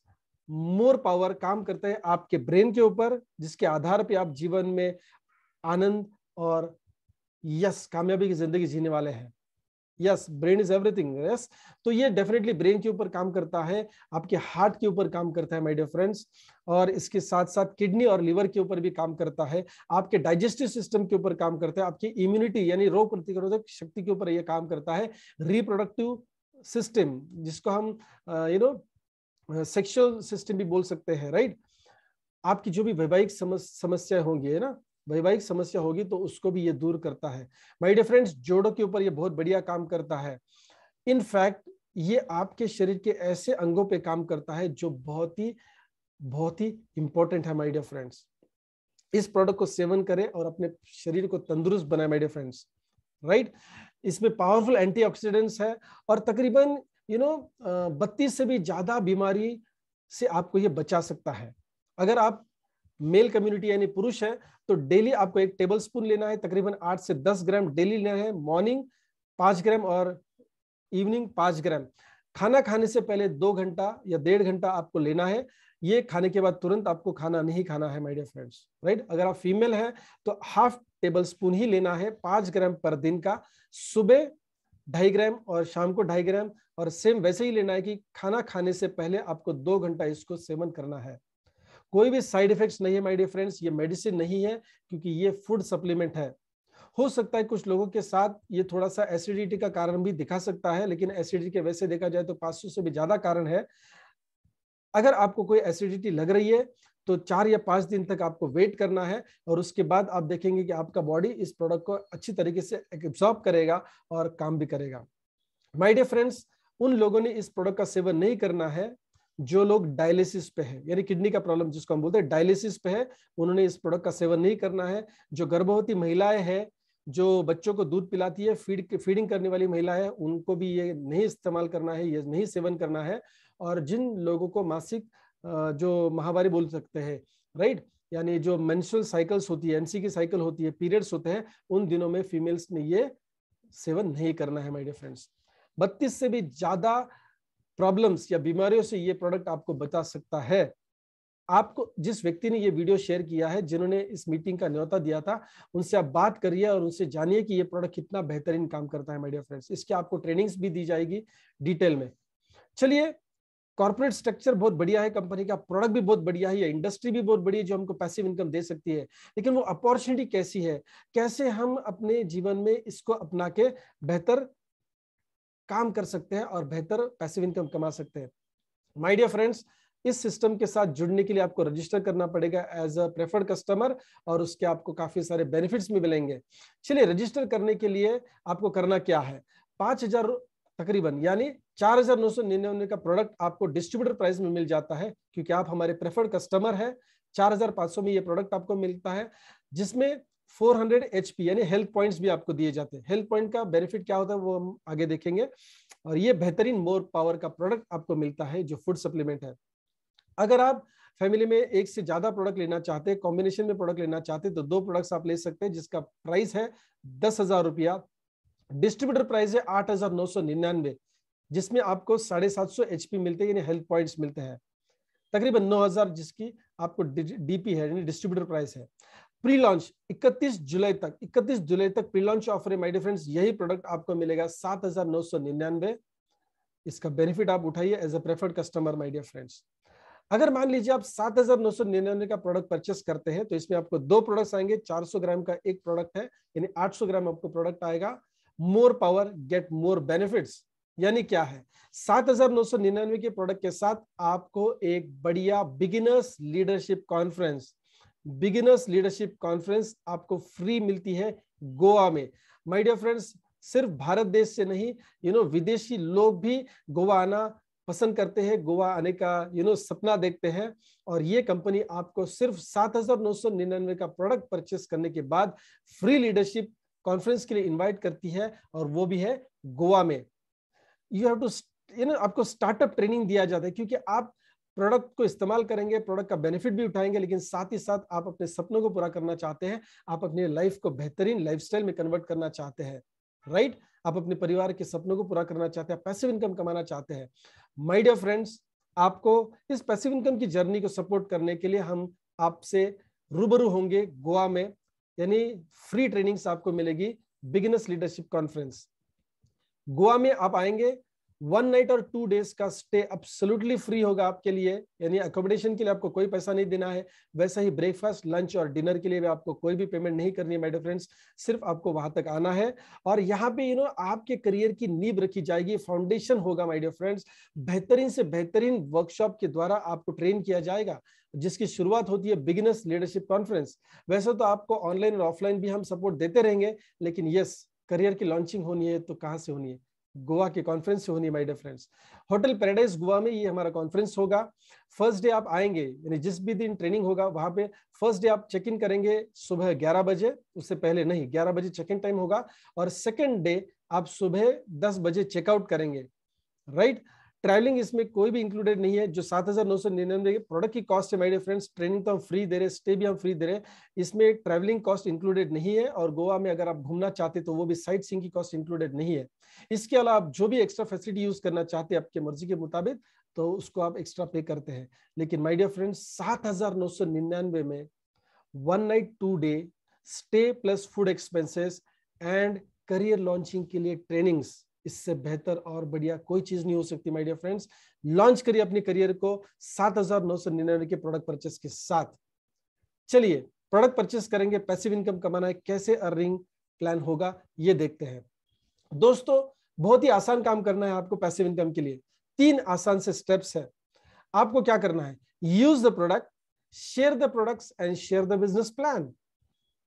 more power काम करता है आपके ब्रेन के ऊपर जिसके आधार पे आप जीवन में आनंद और यस कामयाबी की जिंदगी जीने वाले हैं yes brain is everything yes तो ये डेफिनेटली ब्रेन के ऊपर काम करता है आपके हार्ट के ऊपर काम करता है माय डियर फ्रेंड्स और इसके साथ साथ किडनी और लिवर के ऊपर भी काम करता है आपके डाइजेस्टिव सिस्टम के ऊपर काम करता है आपकी इम्यूनिटी यानी रोग प्रतिरोधक शक्ति के ऊपर यह काम करता है रिप्रोडक्टिव सिस्टम जिसको हम यू नो सेक्सुअल सिस्टम भी बोल सकते हैं राइट आपकी जो भी वैवाहिक समस्या होंगी है ना वैवाहिक समस्या होगी तो उसको भी ये दूर करता है माय डियर फ्रेंड्स जोड़ों के ऊपर ये बहुत बढ़िया काम करता है इनफैक्ट ये आपके शरीर के ऐसे अंगों पे काम करता है जो बहुत ही बहुत ही इंपॉर्टेंट है माय डियर फ्रेंड्स इस प्रोडक्ट को सेवन करें और अपने शरीर को तंदुरुस्त बनाए माय डियर फ्रेंड्स राइट इसमें पावरफुल एंटीऑक्सीडेंट्स है और तकरीबन यू नो बत्तीस से भी ज़्यादा बीमारी से आपको ये बचा सकता है अगर आप मेल कम्युनिटी यानी पुरुष है तो डेली आपको एक टेबल स्पून लेना है तकरीबन आठ से दस ग्राम डेली लेना है मॉर्निंग पांच ग्राम और इवनिंग पांच ग्राम खाना खाने से पहले दो घंटा या डेढ़ घंटा आपको लेना है ये खाने के बाद तुरंत आपको खाना नहीं खाना है माय डियर फ्रेंड्स राइट अगर आप फीमेल हैं तो हाफ टेबल स्पून ही लेना है पांच ग्राम पर दिन का सुबह ढाई ग्राम और शाम को ढाई ग्राम और सेम वैसे ही लेना है कि खाना खाने से पहले आपको दो घंटा इसको सेवन करना है कोई भी साइड इफेक्ट्स नहीं है माय डियर फ्रेंड्स ये मेडिसिन नहीं है क्योंकि ये फूड सप्लीमेंट है हो सकता है कुछ लोगों के साथ ये थोड़ा सा एसिडिटी का कारण भी दिखा सकता है लेकिन एसिडिटी के वैसे देखा जाए तो पांच से भी ज्यादा कारण है अगर आपको कोई एसिडिटी लग रही है तो चार या पांच दिन तक आपको वेट करना है और उसके बाद आप देखेंगे कि आपका बॉडी इस प्रोडक्ट को अच्छी तरीके से एब्सॉर्ब करेगा और काम भी करेगा माय डियर फ्रेंड्स उन लोगों ने इस प्रोडक्ट का सेवन नहीं करना है जो लोग डायलिसिस पे है यानी किडनी का प्रॉब्लम जिसको हम बोलते हैं डायलिसिस पे है उन्होंने इस प्रोडक्ट का सेवन नहीं करना है जो गर्भवती महिलाएं हैं जो बच्चों को दूध पिलाती है फीड फीडिंग करने वाली महिला है उनको भी ये नहीं इस्तेमाल करना है ये नहीं सेवन करना है और जिन लोगों को मासिक जो महावारी बोल सकते हैं राइट यानी जो मेंस्ट्रुअल साइकिल्स होती है एमसी की साइकिल होती है पीरियड्स होते हैं उन दिनों में फीमेल्स ने ये सेवन नहीं करना है माय डियर फ्रेंड्स बत्तीस से भी ज्यादा प्रॉब्लम्स या बीमारियों से ये प्रोडक्ट आपको बचा सकता है आपको जिस व्यक्ति ने ये वीडियो शेयर किया है जिन्होंने इस मीटिंग का न्योता दिया था उनसे आप बात करिए और उनसे जानिए कि ये प्रोडक्ट कितना बेहतरीन काम करता है माय डियर फ्रेंड्स इसकी आपको ट्रेनिंग्स भी दी जाएगी डिटेल में चलिए कॉर्पोरेट स्ट्रक्चर बहुत बढ़िया है कंपनी का प्रोडक्ट भी बहुत बढ़िया है या इंडस्ट्री भी बहुत बढ़िया है जो हमको पैसिव इनकम दे सकती है लेकिन वो अपॉर्चुनिटी कैसी है कैसे हम अपने जीवन में इसको अपना के बेहतर काम कर सकते हैं और बेहतर पैसिव इनकम कमा सकते हैं माय डियर फ्रेंड्स इस सिस्टम के साथ जुड़ने के लिए आपको रजिस्टर करना पड़ेगा एज अ प्रेफर्ड कस्टमर और उसके आपको काफी सारे बेनिफिट्स भी मिलेंगे चलिए रजिस्टर करने के लिए आपको करना क्या है पांच हजार तकरीबन यानी चार हजार नौ सौ निन्यानवे का प्रोडक्ट आपको डिस्ट्रीब्यूटर प्राइस में मिल जाता है क्योंकि आप हमारे प्रेफर्ड कस्टमर है चार हजार पांच सौ में ये प्रोडक्ट आपको मिलता है जिसमें 400 हंड्रेड एच पी यानी हेल्थ पॉइंट्स भी आपको दिए जाते हैं हेल्थ पॉइंट का बेनिफिट क्या होता है वो हम आगे देखेंगे और ये बेहतरीन मोर पावर का प्रोडक्ट आपको मिलता है जो फूड सप्लीमेंट है अगर आप फैमिली में एक से ज्यादा प्रोडक्ट लेना चाहते हैं कॉम्बिनेशन में प्रोडक्ट लेना चाहते हैं तो दो प्रोडक्ट्स आप ले सकते हैं जिसका प्राइस है दस हजार रुपया डिस्ट्रीब्यूटर प्राइस है आठ हजार नौ सौ निन्यानवे जिसमें आपको साढ़े सात सौ एच मिलते हैं यानी हेल्थ पॉइंट्स मिलते हैं तकरीबन नौ हज़ार जिसकी आपको डीपी है यानी डिस्ट्रीब्यूटर प्राइस है प्री लॉन्च 31 जुलाई तक 31 जुलाई तक प्री लॉन्च ऑफर है माय डियर फ्रेंड्स यही प्रोडक्ट आपको मिलेगा सात हजार नौ सौ निन्यानवे इसका बेनिफिट आप उठाइए as a preferred customer my dear dear friends अगर मान लीजिए आप सात हजार नौ सौ निन्यानवे का प्रोडक्ट परचेस करते हैं तो इसमें आपको दो प्रोडक्ट आएंगे सौ ग्राम का एक प्रोडक्ट है यानी सौ ग्राम आपको प्रोडक्ट आएगा more power get more benefits यानी क्या है सात हजार नौ सौ निन्यानवे के प्रोडक्ट के साथ आपको एक बढ़िया beginners leadership conference beginners leadership conference आपको फ्री मिलती है गोवा में माय डियर फ्रेंड्स सिर्फ भारत देश से नहीं यू नो विदेशी लोग भी गोवा आना पसंद करते हैं गोवा आने का यू नो सपना देखते हैं और ये कंपनी आपको सिर्फ सात हजार नौ सौ निन्यानवे का प्रोडक्ट परचेस करने के बाद फ्री लीडरशिप कॉन्फ्रेंस के लिए इनवाइट करती है और वो भी है गोवा में you have to you know आपको स्टार्टअप ट्रेनिंग दिया जाता है क्योंकि आप प्रोडक्ट को इस्तेमाल करेंगे प्रोडक्ट का बेनिफिट भी उठाएंगे लेकिन साथ ही साथ आप अपने सपनों को पूरा करना चाहते हैं आप अपने लाइफ को बेहतरीन लाइफस्टाइल में कन्वर्ट करना चाहते हैं राइट right? आप अपने परिवार के सपनों को पूरा करना चाहते हैं पैसिव इनकम कमाना चाहते हैं माय डियर फ्रेंड्स आपको इस पैसिव इनकम की जर्नी को सपोर्ट करने के लिए हम आपसे रूबरू होंगे गोवा में यानी फ्री ट्रेनिंग्स आपको मिलेगी बिगिनर्स लीडरशिप कॉन्फ्रेंस गोवा में आप आएंगे वन नाइट और टू डेज का स्टे अब्सोल्युटली फ्री होगा आपके लिए यानी अकोमोडेशन के लिए आपको कोई पैसा नहीं देना है वैसा ही ब्रेकफास्ट लंच और डिनर के लिए भी आपको कोई भी पेमेंट नहीं करनी है माय फ्रेंड्स सिर्फ आपको वहां तक आना है और यहाँ पे यू नो आपके करियर की नींव रखी जाएगी फाउंडेशन होगा माय फ्रेंड्स बेहतरीन से बेहतरीन वर्कशॉप के द्वारा आपको ट्रेन किया जाएगा जिसकी शुरुआत होती है बिगिनर्स लीडरशिप कॉन्फ्रेंस वैसे तो आपको ऑनलाइन और ऑफलाइन भी हम सपोर्ट देते रहेंगे लेकिन यस करियर की लॉन्चिंग होनी है तो कहाँ से होनी है गोवा के कॉन्फ्रेंस से होनी है my dear friends hotel paradise Goa में ये हमारा कॉन्फ्रेंस होगा फर्स्ट डे आप आएंगे यानी जिस भी दिन ट्रेनिंग होगा वहां पे फर्स्ट डे आप चेक इन करेंगे सुबह 11 बजे उससे पहले नहीं 11 बजे चेक इन टाइम होगा और सेकेंड डे आप सुबह 10 बजे चेकआउट करेंगे राइट right? ट्रैवलिंग इसमें कोई भी इंक्लूडेड नहीं है जो सात हजार नौ सौ निन्यानवे प्रोडक्ट की कॉस्ट है माय फ्रेंड्स ट्रेनिंग तो हम फ्री दे रहे स्टे भी हम फ्री दे रहे इसमें ट्रैवलिंग कॉस्ट इंक्लूडेड नहीं है और गोवा में अगर आप घूमना चाहते तो वो भी साइट सीन की कॉस्ट इंक्लूडेड नहीं है इसके अलावा आप जो भी एक्स्ट्रा फैसिलिटी यूज करना चाहते हैं आपकी मर्जी के मुताबिक तो उसको आप एक्स्ट्रा पे करते हैं लेकिन माय डियर फ्रेंड्स सात हजार नौ सौ निन्यानवे में one night two day stay plus food expenses and career launching के लिए ट्रेनिंग्स इससे बेहतर और बढ़िया कोई चीज नहीं हो सकती माय डियर फ्रेंड्स लॉन्च करिए अपने करियर को सात के प्रोडक्ट परचेस के साथ चलिए प्रोडक्ट परचेस करेंगे पैसिव इनकम कमाना है कैसे अर्निंग प्लान होगा ये देखते हैं दोस्तों बहुत ही आसान काम करना है आपको पैसिव इनकम के लिए तीन आसान से स्टेप्स है आपको क्या करना है use the product share the products and share the business plan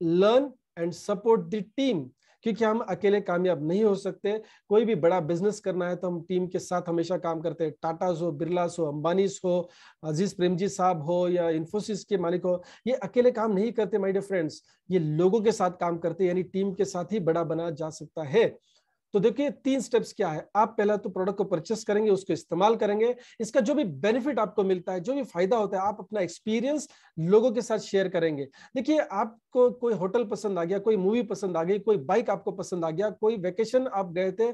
learn and support the team क्योंकि हम अकेले कामयाब नहीं हो सकते कोई भी बड़ा बिजनेस करना है तो हम टीम के साथ हमेशा काम करते हैं टाटा हो बिरलास हो अंबानीस हो अजीज प्रेमजी साहब हो या इन्फोसिस के मालिक हो ये अकेले काम नहीं करते माई डियर फ्रेंड्स ये लोगों के साथ काम करते यानी टीम के साथ ही बड़ा बना जा सकता है तो देखिए तीन स्टेप्स क्या है आप पहला तो प्रोडक्ट को परचेस करेंगे उसको इस्तेमाल करेंगे इसका जो भी बेनिफिट आपको मिलता है जो भी फायदा होता है आप अपना एक्सपीरियंस लोगों के साथ शेयर करेंगे देखिए आपको कोई होटल पसंद आ गया कोई मूवी पसंद आ गई कोई बाइक आपको पसंद आ गया कोई वेकेशन आप गए थे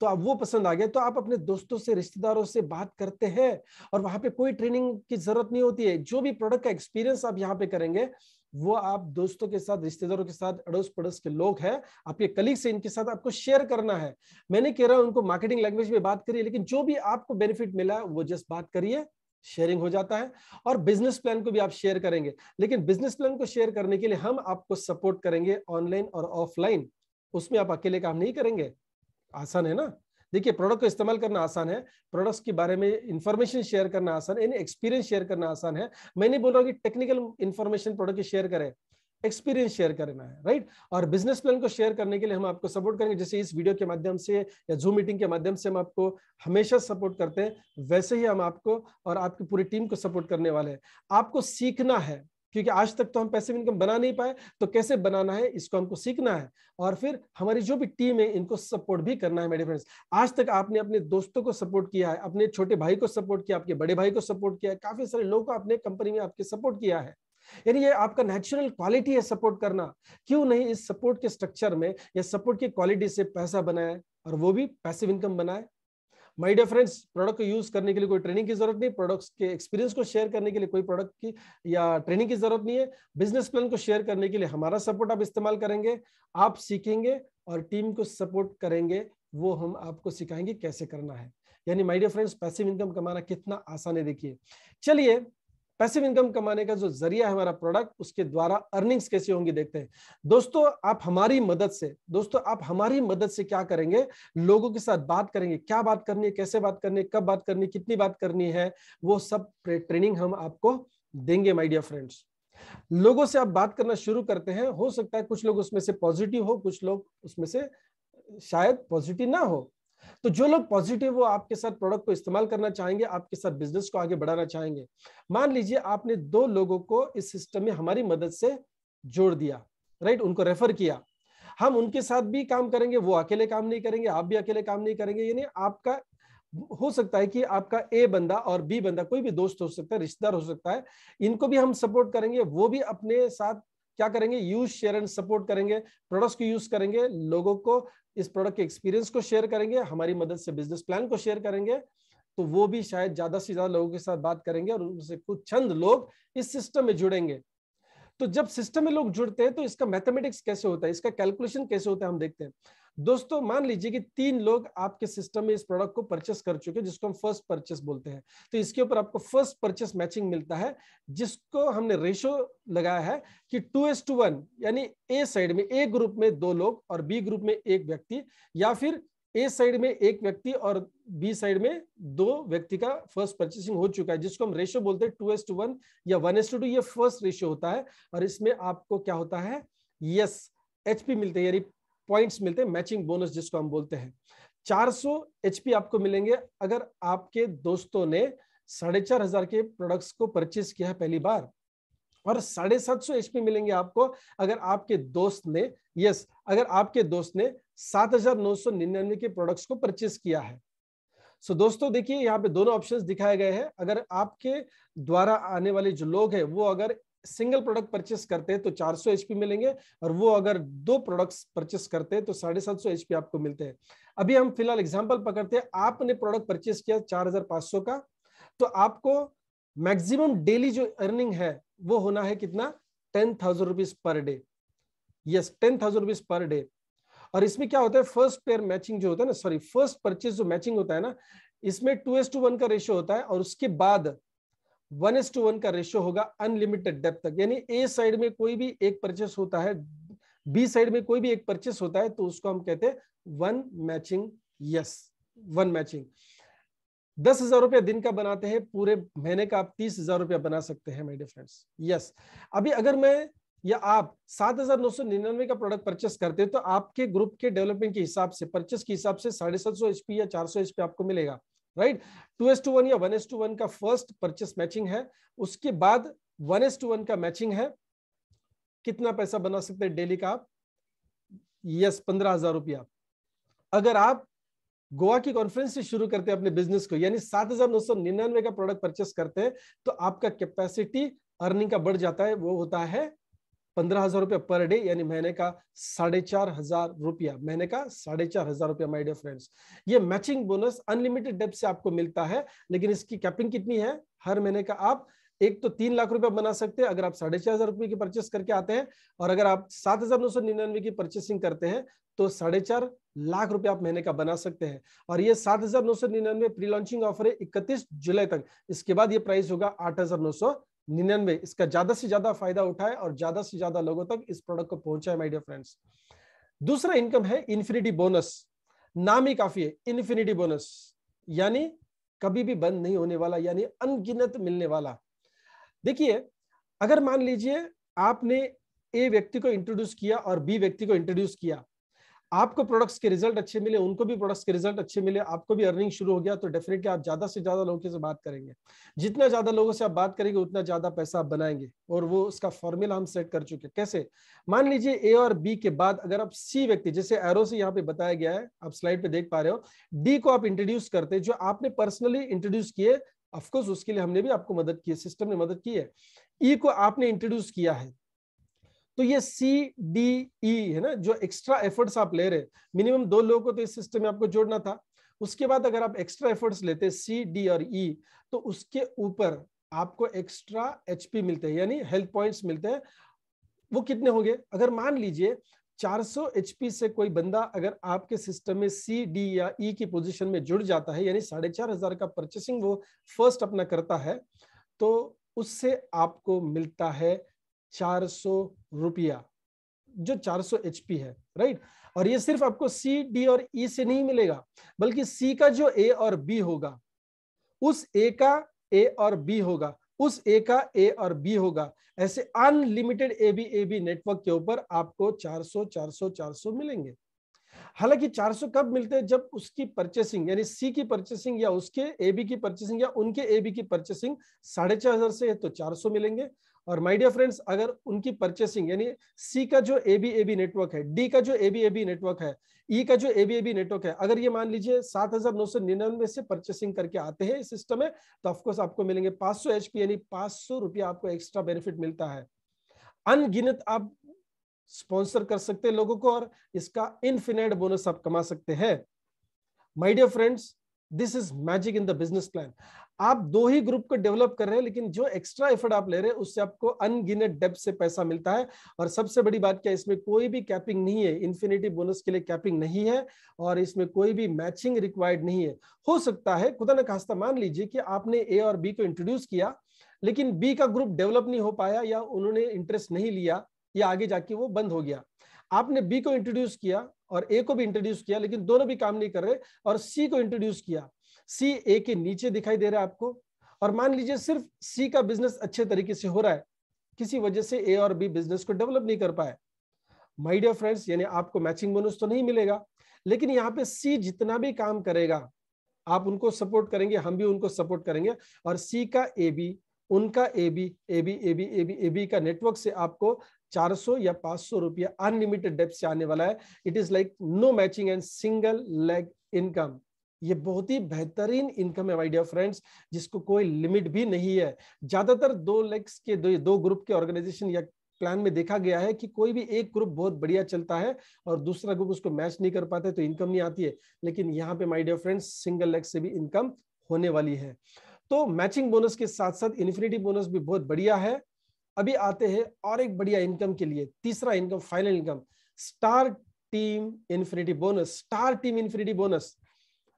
तो आप वो पसंद आ गया तो आप अपने दोस्तों से रिश्तेदारों से बात करते हैं और वहां पे कोई ट्रेनिंग की जरूरत नहीं होती है जो भी प्रोडक्ट का एक्सपीरियंस आप यहाँ पे करेंगे वो आप दोस्तों के साथ रिश्तेदारों के साथ अड़ोस पड़ोस के लोग हैं आपके कलीग से इनके साथ आपको शेयर करना है मैंने कह रहा हूँ उनको मार्केटिंग लैंग्वेज में बात करिए लेकिन जो भी आपको बेनिफिट मिला वो जस्ट बात करिए शेयरिंग हो जाता है और बिजनेस प्लान को भी आप शेयर करेंगे लेकिन बिजनेस प्लान को शेयर करने के लिए हम आपको सपोर्ट करेंगे ऑनलाइन और ऑफलाइन उसमें आप अकेले काम नहीं करेंगे आसान है ना देखिए प्रोडक्ट को इस्तेमाल करना आसान है प्रोडक्ट्स के बारे में इन्फॉर्मेशन शेयर करना आसान है यानी एक्सपीरियंस शेयर करना आसान है मैं नहीं बोल रहा हूँ कि टेक्निकल इन्फॉर्मेशन प्रोडक्ट की शेयर करें एक्सपीरियंस शेयर करना है राइट और बिजनेस प्लान को शेयर करने के लिए हम आपको सपोर्ट करेंगे जैसे इस वीडियो के माध्यम से या जूम मीटिंग के माध्यम से हम आपको हमेशा सपोर्ट करते हैं वैसे ही हम आपको और आपकी पूरी टीम को सपोर्ट करने वाले हैं आपको सीखना है क्योंकि आज तक तो हम पैसे इनकम बना नहीं पाए तो कैसे बनाना है इसको हमको सीखना है और फिर हमारी जो भी टीम है इनको सपोर्ट भी करना है मेरे फ्रेंड्स आज तक आपने अपने दोस्तों को सपोर्ट किया है अपने छोटे भाई को सपोर्ट किया आपके बड़े भाई को सपोर्ट किया है काफी सारे लोगों को अपने कंपनी में आपके सपोर्ट किया है यानी ये आपका नेचुरल क्वालिटी है सपोर्ट करना क्यों नहीं इस सपोर्ट के स्ट्रक्चर में या सपोर्ट की क्वालिटी से पैसा बनाए और वो भी पैसिव इनकम बनाए माई डियर फ्रेंड्स प्रोडक्ट को यूज करने के लिए कोई ट्रेनिंग की जरूरत नहीं प्रोडक्ट्स के एक्सपीरियंस को शेयर करने के लिए कोई प्रोडक्ट की या ट्रेनिंग की जरूरत नहीं है बिजनेस प्लान को शेयर करने के लिए हमारा सपोर्ट आप इस्तेमाल करेंगे आप सीखेंगे और टीम को सपोर्ट करेंगे वो हम आपको सिखाएंगे कैसे करना है यानी my dear friends passive income कमाना कितना आसान है देखिए चलिए पैसिव इनकम कमाने का जो जरिया है हमारा प्रोडक्ट उसके द्वारा अर्निंग्स कैसे होंगी देखते हैं दोस्तों आप हमारी मदद से दोस्तों आप हमारी मदद से क्या करेंगे लोगों के साथ बात करेंगे क्या बात करनी है कैसे बात करनी है कब बात करनी है कितनी बात करनी है वो सब ट्रेनिंग हम आपको देंगे माई डियर फ्रेंड्स लोगों से आप बात करना शुरू करते हैं हो सकता है कुछ लोग उसमें से पॉजिटिव हो कुछ लोग उसमें से शायद पॉजिटिव ना हो तो जो लोग पॉजिटिव वो आपके साथ प्रोडक्ट को इस्तेमाल करना चाहेंगे आपके साथ बिजनेस को आगे बढ़ाना चाहेंगे मान लीजिए आपने दो लोगों को इस सिस्टम में हमारी मदद से जोड़ दिया राइट उनको रेफर किया हम उनके साथ भी काम करेंगे वो अकेले काम नहीं करेंगे आप भी अकेले काम नहीं करेंगे यानी आपका हो सकता है कि आपका ए बंदा और बी बंदा कोई भी दोस्त हो सकता है रिश्तेदार हो सकता है इनको भी हम सपोर्ट करेंगे वो भी अपने साथ क्या करेंगे यूज शेयर एंड सपोर्ट करेंगे प्रोडक्ट्स को यूज करेंगे लोगों को इस प्रोडक्ट के एक्सपीरियंस को शेयर करेंगे हमारी मदद से बिजनेस प्लान को शेयर करेंगे तो वो भी शायद ज्यादा से ज्यादा लोगों के साथ बात करेंगे और उनसे कुछ चंद लोग इस सिस्टम में जुड़ेंगे तो जब सिस्टम में लोग जुड़ते हैं तो इसका मैथमेटिक्स कैसे होता है इसका कैलकुलेशन कैसे होता है हम देखते हैं दोस्तों मान लीजिए कि तीन लोग आपके सिस्टम में इस प्रोडक्ट को परचेस कर चुके हैं जिसको हम फर्स्ट परचेस बोलते हैं तो इसके ऊपर आपको फर्स्ट परचेस मैचिंग मिलता है जिसको हमने रेशो लगाया है कि टू एस टू वन यानी ए साइड में ए ग्रुप में दो लोग और बी ग्रुप में एक व्यक्ति या फिर ए साइड में एक व्यक्ति और बी साइड में दो व्यक्ति का फर्स्ट परचेसिंग हो चुका है जिसको हम रेशो बोलते हैं टू एस टू वन या वन एस टू टू ये फर्स्ट रेशो होता है और इसमें आपको क्या होता है यस एचपी मिलते हैं यानी पॉइंट्स मिलते हैं मैचिंग बोनस जिसको हम बोलते हैं 400 सौ आपको मिलेंगे अगर आपके दोस्तों ने साढ़े चार हजार के प्रोडक्ट्स को परचेस किया है पहली बार और साढ़े सात सौ एचपी मिलेंगे आपको अगर आपके दोस्त ने यस अगर आपके दोस्त ने सात हजार नौ सौ निन्यानवे के प्रोडक्ट्स को परचेस किया है सो so, दोस्तों देखिए यहाँ पे दोनों ऑप्शंस दिखाए गए हैं अगर आपके द्वारा आने वाले जो लोग हैं वो अगर सिंगल प्रोडक्ट परचेस करते हैं तो 400 सौ एचपी मिलेंगे और वो अगर दो प्रोडक्ट्स परचेस करते हैं तो साढ़े सात सौ एचपी आपको मिलते हैं अभी हम फिलहाल एग्जांपल पकड़ते हैं आपने प्रोडक्ट परचेस किया 4500 का तो आपको मैक्सिमम डेली जो अर्निंग है वो होना है कितना ten thousand per day yes ten thousand per day और इसमें क्या होता है फर्स्ट पेयर मैचिंग जो होता है ना सॉरी फर्स्ट परचेज जो मैचिंग होता है ना इसमें टू एस टू वन का रेशियो होता है और उसके बाद वन एस टू वन का रेशियो होगा अनलिमिटेड डेप्थ तक यानी ए साइड में कोई भी एक परचेस होता है बी साइड में कोई भी एक परचेस होता है तो उसको हम कहते हैं one matching yes one matching दस हजार रुपया दिन का बनाते हैं पूरे महीने का आप तीस हजार रुपया बना सकते हैं माय डियर फ्रेंड्स यस अभी अगर मैं या आप सात हजार नौ सौ निन्यानवे का प्रोडक्ट परचेस करते हैं तो आपके ग्रुप के डेवलपमेंट के हिसाब से परचेस के हिसाब से साढ़े सात सौ एचपी या चार सौ एचपी आपको मिलेगा right two is to one या वन एस टू वन का फर्स्ट परचेस मैचिंग है उसके बाद वन एस टू वन का मैचिंग है कितना पैसा बना सकते हैं डेली का आप यस पंद्रह हजार रुपया अगर आप गोवा की कॉन्फ्रेंस से शुरू करते हैं अपने बिजनेस को यानी सात हजार नौ सौ निन्यानवे का प्रोडक्ट परचेस करते हैं तो आपका कैपेसिटी अर्निंग का बढ़ जाता है वो होता है पंद्रह हजार रुपया पर डे यानी महीने का साढ़े चार हजार रुपया महीने का साढ़े चार हजार रुपया माई डियर फ्रेंड्स ये मैचिंग बोनस अनलिमिटेड डेप से आपको मिलता है लेकिन इसकी कैपिंग कितनी है हर महीने का आप एक तो तीन लाख रुपया बना सकते हैं अगर आप साढ़े चार हजार रुपये की परचेस करके आते हैं और अगर आप सात हजार नौ सौ निन्यानवे की परचेसिंग करते हैं तो साढ़े चार लाख रुपया आप महीने का बना सकते हैं और ये सात हजार नौ सौ निन्यानवे प्री लॉन्चिंग ऑफर है इकतीस जुलाई तक इसके बाद ये प्राइस होगा आठ हजार नौ सौ निन्यानवे इसका ज्यादा से ज्यादा फायदा उठाए और ज्यादा से ज्यादा लोगों तक इस प्रोडक्ट को पहुंचाए माय डियर फ्रेंड्स दूसरा इनकम है इन्फिनिटी बोनस नाम ही काफी है इन्फिनिटी बोनस यानी कभी भी बंद नहीं होने वाला यानी अनगिनत मिलने वाला देखिए अगर मान लीजिए आपने ए व्यक्ति को इंट्रोड्यूस किया और बी व्यक्ति को इंट्रोड्यूस किया आपको प्रोडक्ट्स के रिजल्ट अच्छे मिले उनको भी प्रोडक्ट्स के रिजल्ट अच्छे मिले आपको भी अर्निंग शुरू हो गया तो डेफिनेटली आप ज्यादा से ज्यादा लोगों से बात करेंगे जितना ज्यादा लोगों से आप बात करेंगे उतना ज्यादा पैसा आप बनाएंगे और वो उसका फॉर्मूला हम सेट कर चुके कैसे मान लीजिए ए और बी के बाद अगर आप सी व्यक्ति जैसे एरो से यहाँ पे बताया गया है आप स्लाइड पे देख पा रहे हो डी को आप इंट्रोड्यूस करते जो आपने पर्सनली इंट्रोड्यूस किए ऑफकोर्स उसके लिए हमने भी आपको मदद की है सिस्टम ने मदद की है ई e को आपने इंट्रोड्यूस किया है तो ये सी डी ई है ना जो एक्स्ट्रा एफर्ट्स आप ले रहे हैं मिनिमम दो लोगों को तो इस सिस्टम में आपको जोड़ना था उसके बाद अगर आप एक्स्ट्रा एफर्ट्स लेते सी डी और ई e, तो उसके ऊपर आपको एक्स्ट्रा एच मिलते हैं यानी हेल्थ पॉइंट्स मिलते हैं वो कितने होंगे अगर मान लीजिए 400 एचपी से कोई बंदा अगर आपके सिस्टम में सी डी या ई e की पोजीशन में जुड़ जाता है यानी साढ़े चार हजार का परचेसिंग वो फर्स्ट अपना करता है तो उससे आपको मिलता है चार सौ रुपया जो 400 सौ एचपी है राइट और ये सिर्फ आपको सी डी और ई e से नहीं मिलेगा बल्कि सी का जो ए और बी होगा उस ए का ए और बी होगा उस ए का ए और बी होगा ऐसे unlimited A B A B network के ऊपर आपको 400 400 400 मिलेंगे हालांकि 400 कब मिलते हैं जब उसकी परचेसिंग यानी सी की परचेसिंग या उसके ए बी की परचेसिंग या उनके ए बी की परचेसिंग साढ़े चार हजार से है तो 400 मिलेंगे और माय डियर फ्रेंड्स अगर उनकी परचेसिंग यानी सी का जो A B A B network है डी का जो A B A B network है ई e का जो A B A B network है अगर ये मान लीजिए सात हजार नौ सौ निन्यानवे से परचेसिंग करके आते हैं इस सिस्टम में तो ऑफकोर्स आपको मिलेंगे पांच सौ एच पी यानी पांच सौ रुपया आपको एक्स्ट्रा बेनिफिट मिलता है अनगिनत आप स्पॉन्सर कर सकते हैं लोगों को और इसका इनफिनाइट बोनस आप कमा सकते हैं my dear friends this is magic in the business plan आप दो ही ग्रुप को डेवलप कर रहे हैं लेकिन जो एक्स्ट्रा एफर्ट आप ले रहे हैं उससे आपको अनगिनत डेप से पैसा मिलता है और सबसे बड़ी बात क्या इसमें कोई भी कैपिंग नहीं है इन्फिनिटी बोनस के लिए कैपिंग नहीं है और इसमें कोई भी मैचिंग रिक्वायर्ड नहीं है हो सकता है खुदा न खास्ता मान लीजिए कि आपने ए और बी को इंट्रोड्यूस किया लेकिन बी का ग्रुप डेवलप नहीं हो पाया या उन्होंने इंटरेस्ट नहीं लिया या आगे जाके वो बंद हो गया आपने बी को इंट्रोड्यूस किया और ए को भी इंट्रोड्यूस किया लेकिन दोनों भी काम नहीं कर रहे और सी को इंट्रोड्यूस किया सी ए के नीचे दिखाई दे रहा है आपको और मान लीजिए सिर्फ सी का बिजनेस अच्छे तरीके से हो रहा है किसी वजह से ए और बी बिजनेस को डेवलप नहीं कर पाए माय डियर फ्रेंड्स यानी आपको मैचिंग बोनस तो नहीं मिलेगा लेकिन यहाँ पे सी जितना भी काम करेगा आप उनको सपोर्ट करेंगे हम भी उनको सपोर्ट करेंगे और सी का ए बी उनका A B A B A B A B A B का नेटवर्क से आपको 400 या 500 रुपया अनलिमिटेड डेप से आने वाला है it is like no matching and single leg income ये बहुत ही बेहतरीन इनकम है माइडियर फ्रेंड्स जिसको कोई लिमिट भी नहीं है ज्यादातर दो लेग्स के दो, दो ग्रुप के ऑर्गेनाइजेशन या प्लान में देखा गया है कि कोई भी एक ग्रुप बहुत बढ़िया चलता है और दूसरा ग्रुप उसको मैच नहीं कर पाते तो इनकम नहीं आती है लेकिन यहाँ पे माय फ्रेंड्स सिंगल लेग से भी इनकम होने वाली है तो मैचिंग बोनस के साथ साथ इन्फिनिटी बोनस भी बहुत बढ़िया है अभी आते हैं और एक बढ़िया इनकम के लिए तीसरा income final income star team infinity bonus star team infinity bonus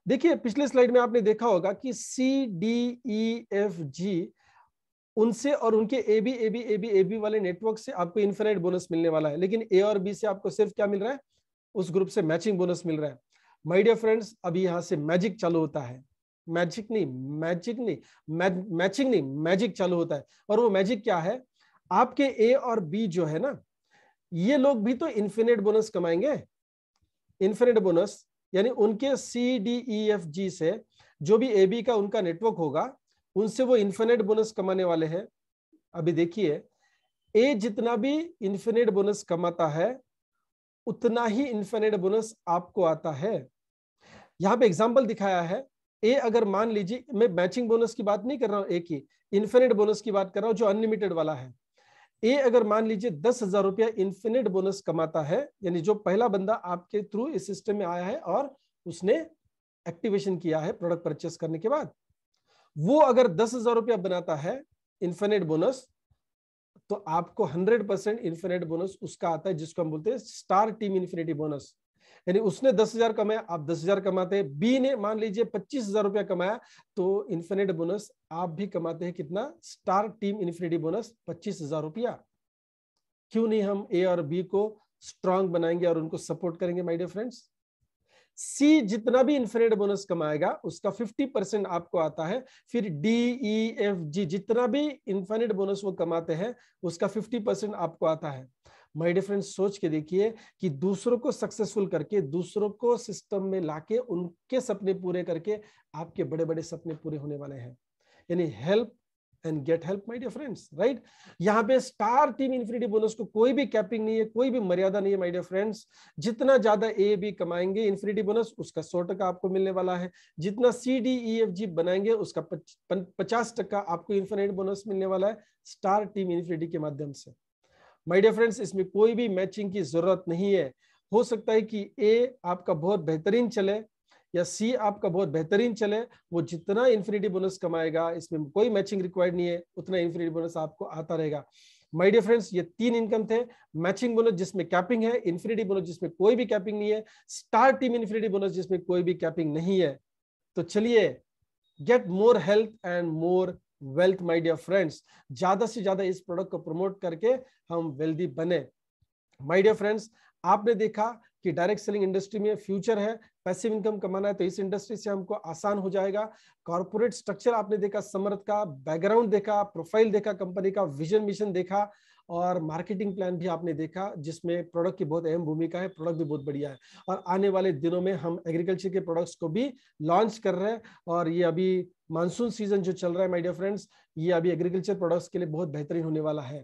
देखिए पिछले स्लाइड में आपने देखा होगा कि C D E F G उनसे और उनके A B A B A B A B वाले नेटवर्क से आपको इन्फिनाइट बोनस मिलने वाला है लेकिन ए और बी से आपको सिर्फ क्या मिल रहा है उस ग्रुप से मैचिंग बोनस मिल रहा है माय डियर फ्रेंड्स अभी यहां से मैजिक चालू होता है मैजिक नहीं मैजिक नहीं मै, मैचिंग नहीं मैजिक चालू होता है और वो मैजिक क्या है आपके ए और बी जो है ना ये लोग भी तो इन्फिनेट बोनस कमाएंगे इन्फिनेट बोनस यानी उनके C D E F G से जो भी ए बी का उनका नेटवर्क होगा उनसे वो इन्फिनेट बोनस कमाने वाले हैं अभी देखिए ए जितना भी इन्फिनेट बोनस कमाता है उतना ही इन्फिनेट बोनस आपको आता है यहाँ पे एग्जाम्पल दिखाया है ए अगर मान लीजिए मैं मैचिंग बोनस की बात नहीं कर रहा हूँ ए की इन्फिनेट बोनस की बात कर रहा हूँ जो अनलिमिटेड वाला है ए अगर मान लीजिए दस हजार रुपया इन्फिनिट बोनस कमाता है यानी जो पहला बंदा आपके थ्रू इस सिस्टम में आया है और उसने एक्टिवेशन किया है प्रोडक्ट परचेस करने के बाद वो अगर दस हजार रुपया बनाता है इन्फिनिट बोनस तो आपको हंड्रेड परसेंट इन्फिनिट बोनस उसका आता है जिसको हम बोलते हैं स्टार टीम इन्फिनिटी बोनस यानी उसने दस हजार कमाया आप दस हजार कमाते हैं बी ने मान लीजिए पच्चीस हजार रुपया कमाया तो इन्फिनिट बोनस आप भी कमाते हैं कितना स्टार टीम इन्फिनिटी बोनस पच्चीस हजार रुपया क्यों नहीं हम ए और बी को स्ट्रांग बनाएंगे और उनको सपोर्ट करेंगे माई डियर फ्रेंड्स सी जितना भी इन्फिनेट बोनस कमाएगा उसका 50 परसेंट आपको आता है फिर डी ई एफ जी जितना भी इन्फिनेट बोनस वो कमाते हैं उसका 50 परसेंट आपको आता है माय डिफरेंस फ्रेंड्स सोच के देखिए कि दूसरों को सक्सेसफुल करके दूसरों को सिस्टम में लाके उनके सपने पूरे करके आपके बड़े बड़े सपने पूरे होने वाले हैं यानी help and get help my dear friends right यहाँ पे स्टार टीम इन्फिनिटी बोनस को कोई भी कैपिंग नहीं है कोई भी मर्यादा नहीं है माय डियर फ्रेंड्स जितना ज्यादा ए बी कमाएंगे इन्फिनिटी बोनस उसका सौ टका आपको मिलने वाला है जितना C D E F G बनाएंगे उसका पचास टका आपको इन्फिनिटी बोनस मिलने वाला है स्टार टीम इन्फिनिटी के माध्यम से माय डियर फ्रेंड्स इसमें कोई भी मैचिंग की जरूरत नहीं है हो सकता है कि ए आपका बहुत बेहतरीन चले या सी आपका बहुत बेहतरीन चले वो जितना इन्फिनिटी बोनस कमाएगा इसमें कोई मैचिंग रिक्वायर्ड नहीं है उतना इन्फिनिटी बोनस आपको आता रहेगा माय डियर फ्रेंड्स ये तीन इनकम थे मैचिंग बोनस जिसमें कैपिंग है इन्फिनिटी बोनस जिसमें कोई भी कैपिंग नहीं है स्टार टीम इन्फिनिटी बोनस जिसमें कोई भी कैपिंग नहीं है तो चलिए get more health and more wealth my dear friends ज्यादा से ज्यादा इस प्रोडक्ट को प्रमोट करके हम वेल्दी बने माय डियर फ्रेंड्स आपने देखा कि डायरेक्ट सेलिंग इंडस्ट्री में फ्यूचर है पैसिव इनकम कमाना है तो इस इंडस्ट्री से हमको आसान हो जाएगा कॉर्पोरेट स्ट्रक्चर आपने देखा समर्थ का बैकग्राउंड देखा प्रोफाइल देखा कंपनी का विजन मिशन देखा और मार्केटिंग प्लान भी आपने देखा जिसमें प्रोडक्ट की बहुत अहम भूमिका है प्रोडक्ट भी बहुत बढ़िया है और आने वाले दिनों में हम एग्रीकल्चर के प्रोडक्ट्स को भी लॉन्च कर रहे हैं और ये अभी मानसून सीजन जो चल रहा है माय डियर फ्रेंड्स ये अभी एग्रीकल्चर प्रोडक्ट्स के लिए बहुत बेहतरीन होने वाला है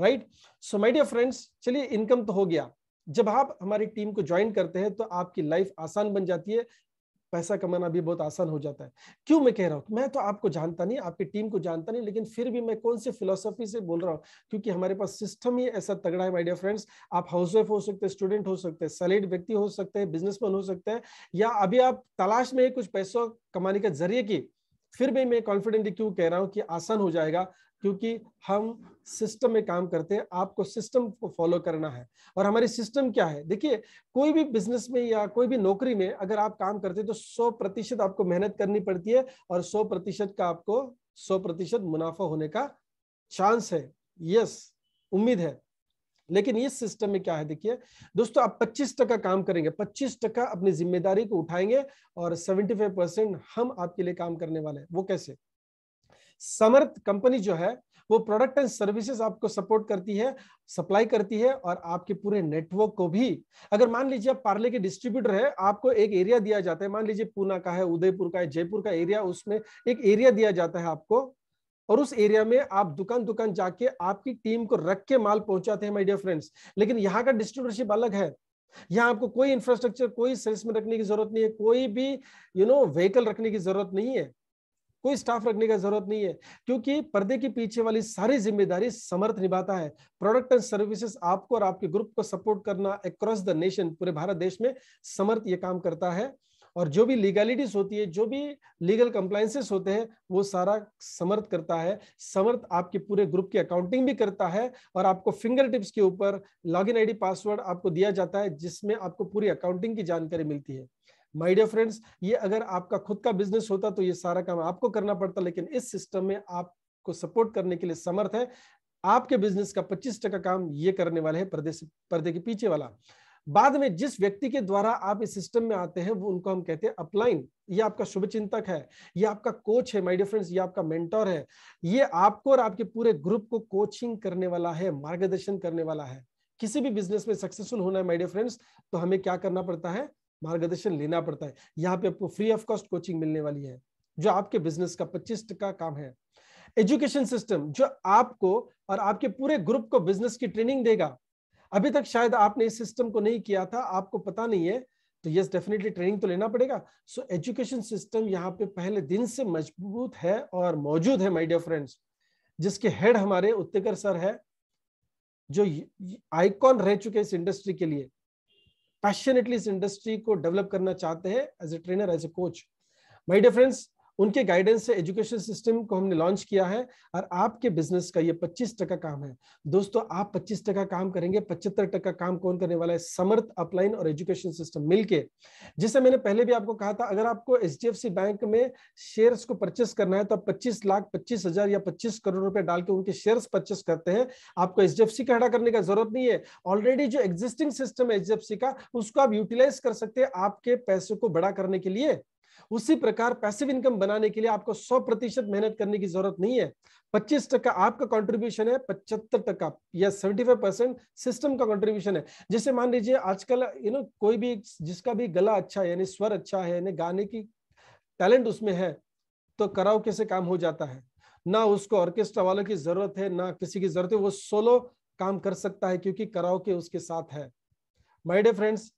right so my dear friends चलिए इनकम तो हो गया जब आप हमारी टीम को ज्वाइन करते हैं तो आपकी लाइफ आसान बन जाती है पैसा कमाना भी बहुत आसान हो जाता है क्यों मैं कह रहा हूँ मैं तो आपको जानता नहीं आपकी टीम को जानता नहीं लेकिन फिर भी मैं कौन से फिलोसफी से बोल रहा हूँ क्योंकि हमारे पास सिस्टम ही ऐसा तगड़ा है माई डियर फ्रेंड्स आप हाउसवाइफ हो सकते हैं स्टूडेंट हो सकते हैं सैलिड व्यक्ति हो सकते हैं बिजनेसमैन हो सकते हैं या अभी आप तलाश में कुछ पैसों कमाने के जरिए की फिर भी मैं कॉन्फिडेंटली क्यों कह रहा हूँ कि आसान हो जाएगा क्योंकि हम सिस्टम में काम करते हैं आपको सिस्टम को फॉलो करना है और हमारी सिस्टम क्या है देखिए कोई भी बिजनेस में या कोई भी नौकरी में अगर आप काम करते हैं तो सौ प्रतिशत आपको मेहनत करनी पड़ती है और सौ प्रतिशत का आपको सौ प्रतिशत मुनाफा होने का चांस है यस उम्मीद है लेकिन ये सिस्टम में क्या है देखिए दोस्तों आप 25 टका काम करेंगे 25 टका अपनी जिम्मेदारी को उठाएंगे और 75 परसेंट हम आपके लिए काम करने वाले हैं वो कैसे समर्थ कंपनी जो है वो प्रोडक्ट एंड सर्विसेज आपको सपोर्ट करती है सप्लाई करती है और आपके पूरे नेटवर्क को भी अगर मान लीजिए आप पार्ले के डिस्ट्रीब्यूटर है आपको एक एरिया दिया जाता है मान लीजिए पूना का है उदयपुर का है जयपुर का एरिया उसमें एक एरिया दिया जाता है आपको और उस एरिया में आप दुकान दुकान जाके आपकी टीम को रख के माल पहुंचाते हैं माइडियर डियर फ्रेंड्स लेकिन यहाँ का डिस्ट्रीब्यूटरशिप अलग है यहाँ आपको कोई इंफ्रास्ट्रक्चर कोई सेल्समैन रखने की जरूरत नहीं है कोई भी यू नो व्हीकल रखने की जरूरत नहीं है कोई स्टाफ रखने का जरूरत नहीं है क्योंकि पर्दे के पीछे वाली सारी जिम्मेदारी समर्थ निभाता है प्रोडक्ट एंड सर्विसेज आपको और आपके ग्रुप को सपोर्ट करना अक्रॉस द नेशन पूरे भारत देश में समर्थ ये काम करता है और जो भी लीगैलिटीज होती है जो भी लीगल कंप्लाइंसेस होते हैं वो सारा समर्थ करता है समर्थ आपके पूरे ग्रुप की अकाउंटिंग भी करता है और आपको फिंगर टिप्स के ऊपर लॉगिन आईडी पासवर्ड आपको दिया जाता है जिसमें आपको पूरी अकाउंटिंग की जानकारी मिलती है माय डियर फ्रेंड्स ये अगर आपका खुद का बिजनेस होता तो ये सारा काम आपको करना पड़ता लेकिन इस सिस्टम में आपको सपोर्ट करने के लिए समर्थ है आपके बिजनेस का पच्चीस टका काम ये करने वाले है पर्दे से पर्दे के पीछे वाला बाद में जिस व्यक्ति के द्वारा आप इस सिस्टम में आते हैं वो उनको हम कहते हैं अपलाइन ये आपका शुभचिंतक है ये आपका कोच है माय डियर फ्रेंड्स ये आपका मेंटोर है ये आपको और आपके पूरे ग्रुप को कोचिंग करने वाला है मार्गदर्शन करने वाला है किसी भी बिजनेस में सक्सेसफुल होना है माय डियर फ्रेंड्स तो हमें क्या करना पड़ता है मार्गदर्शन लेना पड़ता है यहाँ पे आपको फ्री ऑफ कॉस्ट कोचिंग मिलने वाली है जो आपके बिजनेस का पच्चीस टका काम है एजुकेशन सिस्टम जो आपको और आपके पूरे ग्रुप को बिजनेस की ट्रेनिंग देगा अभी तक शायद आपने इस सिस्टम को नहीं किया था आपको पता नहीं है तो यस डेफिनेटली ट्रेनिंग तो लेना पड़ेगा सो एजुकेशन सिस्टम यहाँ पे पहले दिन से मजबूत है और मौजूद है माय डियर फ्रेंड्स जिसके हेड हमारे उत्तेकर सर है जो आइकॉन रह चुके इस इंडस्ट्री के लिए पैशनेटली इस इंडस्ट्री को डेवलप करना चाहते हैं as a trainer as a coach my dear friends friends उनके गाइडेंस से एजुकेशन सिस्टम को हमने लॉन्च किया है और आपके बिजनेस का ये पच्चीस टका काम है दोस्तों आप पच्चीस टका काम करेंगे पचहत्तर टका काम कौन करने वाला है समर्थ अपलाइन और एजुकेशन सिस्टम मिलके जिसे मैंने पहले भी आपको कहा था अगर आपको एच बैंक में शेयर्स को परचेस करना है तो आप पच्चीस लाख पच्चीस हजार या पच्चीस करोड़ रुपए डाल के उनके शेयर परचेस करते हैं आपको एच का खड़ा करने का जरूरत नहीं है ऑलरेडी जो एग्जिस्टिंग सिस्टम है एच का उसको आप यूटिलाइज कर सकते हैं आपके पैसे को बड़ा करने के लिए उसी प्रकार पैसिव इनकम बनाने के लिए आपको 100 प्रतिशत मेहनत करने की जरूरत नहीं है 25 टका आपका कंट्रीब्यूशन है पचहत्तर टका या 75 परसेंट सिस्टम का कंट्रीब्यूशन है जैसे मान लीजिए आजकल यू नो कोई भी जिसका भी गला अच्छा है यानी स्वर अच्छा है यानी गाने की टैलेंट उसमें है तो कराओ कैसे काम हो जाता है ना उसको ऑर्केस्ट्रा वालों की जरूरत है ना किसी की जरूरत है वो सोलो काम कर सकता है क्योंकि कराओ के उसके साथ है माय डे फ्रेंड्स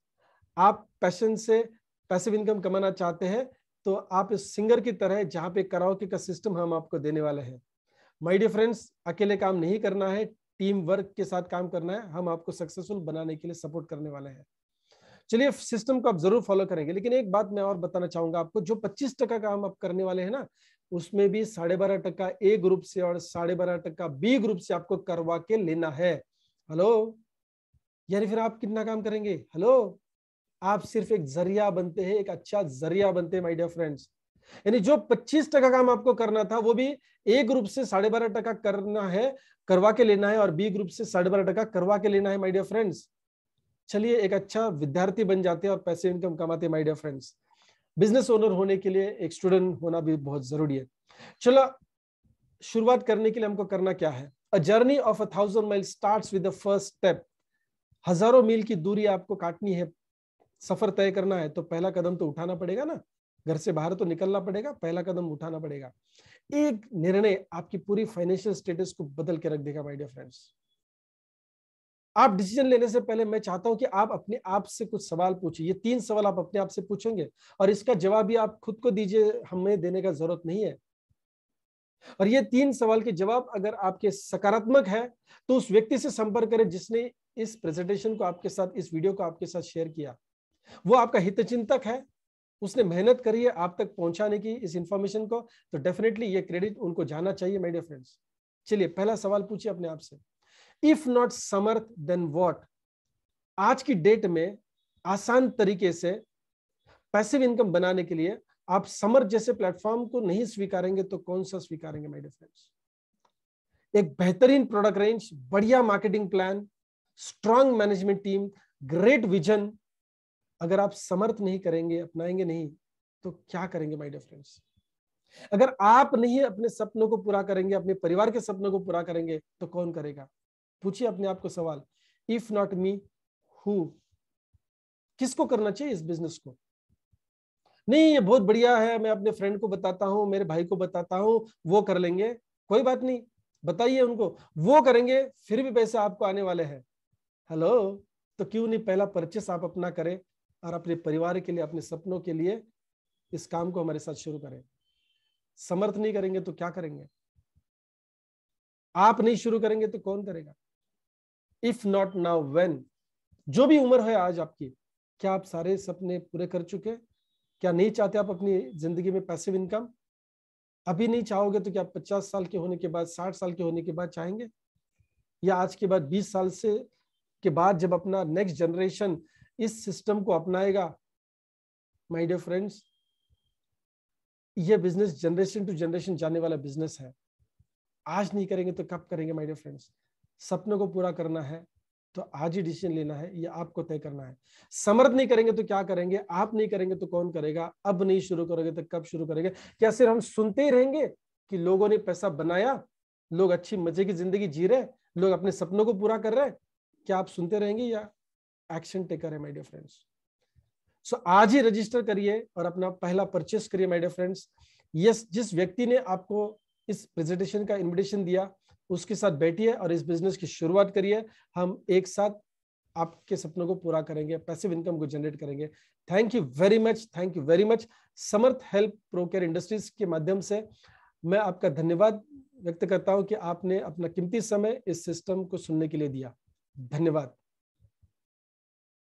आप पैशन से पैसिव इनकम कमाना चाहते हैं तो आप इस सिंगर की तरह जहाँ पे कराओके का सिस्टम हम आपको देने वाले हैं माय डियर फ्रेंड्स अकेले काम नहीं करना है टीम वर्क के साथ काम करना है हम आपको सक्सेसफुल बनाने के लिए सपोर्ट करने वाले हैं चलिए सिस्टम को आप जरूर फॉलो करेंगे लेकिन एक बात मैं और बताना चाहूंगा आपको जो पच्चीस टका काम आप करने वाले हैं ना उसमें भी साढ़े बारह टका ए ग्रुप से और साढ़े बारह टका बी ग्रुप से आपको करवा के लेना है हेलो यानी फिर आप कितना काम करेंगे हेलो आप सिर्फ एक जरिया बनते हैं एक अच्छा जरिया बनते हैं माय डियर फ्रेंड्स यानी जो 25 टका काम आपको करना था वो भी ए ग्रुप से साढ़े बारह टका करना है करवा के लेना है और बी ग्रुप से साढ़े बारह टका करवा के लेना है माय डियर फ्रेंड्स चलिए एक अच्छा विद्यार्थी बन जाते हैं और पैसे इनकम कमाते हैं my dear friends business owner होने के लिए एक स्टूडेंट होना भी बहुत जरूरी है चलो शुरुआत करने के लिए हमको करना क्या है a journey of a thousand mile start with first step हजारों मील की दूरी आपको काटनी है सफर तय करना है तो पहला कदम तो उठाना पड़ेगा ना घर से बाहर तो निकलना पड़ेगा पहला कदम उठाना पड़ेगा एक निर्णय आपकी पूरी फाइनेंशियल स्टेटस को बदल के रख देगा माय डियर फ्रेंड्स आप डिसीजन लेने से पहले मैं चाहता हूं कि आप अपने आप से कुछ सवाल पूछिए ये तीन सवाल आप अपने आप से पूछेंगे और इसका जवाब भी आप खुद को दीजिए हमें देने का जरूरत नहीं है और ये तीन सवाल के जवाब अगर आपके सकारात्मक है तो उस व्यक्ति से संपर्क करें जिसने इस प्रेजेंटेशन को आपके साथ इस वीडियो को आपके साथ शेयर किया वो आपका हितचिंतक है उसने मेहनत करी है आप तक पहुंचाने की इस इंफॉर्मेशन को तो डेफिनेटली ये क्रेडिट उनको जाना चाहिए माय डियर फ्रेंड्स चलिए पहला सवाल पूछिए अपने आप से if not Samarth then what आज की डेट में आसान तरीके से पैसिव इनकम बनाने के लिए आप समर्थ जैसे प्लेटफॉर्म को नहीं स्वीकारेंगे तो कौन सा स्वीकारेंगे माय डियर फ्रेंड्स एक बेहतरीन प्रोडक्ट रेंज बढ़िया marketing plan strong management team great vision अगर आप समर्थ नहीं करेंगे अपनाएंगे नहीं तो क्या करेंगे माय डियर फ्रेंड्स अगर आप नहीं अपने सपनों को पूरा करेंगे अपने परिवार के सपनों को पूरा करेंगे तो कौन करेगा पूछिए अपने आप को सवाल इफ नॉट मी हु किसको करना चाहिए इस बिजनेस को नहीं ये बहुत बढ़िया है मैं अपने फ्रेंड को बताता हूँ मेरे भाई को बताता हूँ वो कर लेंगे कोई बात नहीं बताइए उनको वो करेंगे फिर भी पैसे आपको आने वाले हैं हेलो तो क्यों नहीं पहला परचेस आप अपना करें और अपने परिवार के लिए अपने सपनों के लिए इस काम को हमारे साथ शुरू करें समर्थ नहीं करेंगे तो क्या करेंगे आप नहीं शुरू करेंगे तो कौन करेगा इफ नॉट नाउ वेन जो भी उम्र है आज आपकी क्या आप सारे सपने पूरे कर चुके क्या नहीं चाहते आप अपनी जिंदगी में पैसिव इनकम अभी नहीं चाहोगे तो क्या पचास साल के होने के बाद साठ साल के होने के बाद चाहेंगे या आज के बाद बीस साल से के बाद जब अपना नेक्स्ट जनरेशन इस सिस्टम को अपनाएगा माय डियर फ्रेंड्स ये बिजनेस जनरेशन टू जनरेशन जाने वाला बिजनेस है आज नहीं करेंगे तो कब करेंगे माय डियर फ्रेंड्स सपनों को पूरा करना है तो आज ही डिसीजन लेना है ये आपको तय करना है समर्थ नहीं करेंगे तो क्या करेंगे आप नहीं करेंगे तो कौन करेगा अब नहीं शुरू करोगे तो कब शुरू करेंगे क्या सिर्फ हम सुनते ही रहेंगे कि लोगों ने पैसा बनाया लोग अच्छी मजे की जिंदगी जी रहे लोग अपने सपनों को पूरा कर रहे हैं क्या आप सुनते रहेंगे या एक्शन टेकर है माय डियर फ्रेंड्स सो आज ही रजिस्टर करिए और अपना पहला परचेस करिए माय डियर फ्रेंड्स यस जिस व्यक्ति ने आपको इस प्रेजेंटेशन का इनविटेशन दिया उसके साथ बैठिए और इस बिजनेस की शुरुआत करिए हम एक साथ आपके सपनों को पूरा करेंगे पैसिव इनकम को जनरेट करेंगे thank you very much thank you very much Samarth help procare industries के माध्यम से मैं आपका धन्यवाद व्यक्त करता हूं कि आपने अपना कीमती समय इस सिस्टम को सुनने के लिए दिया धन्यवाद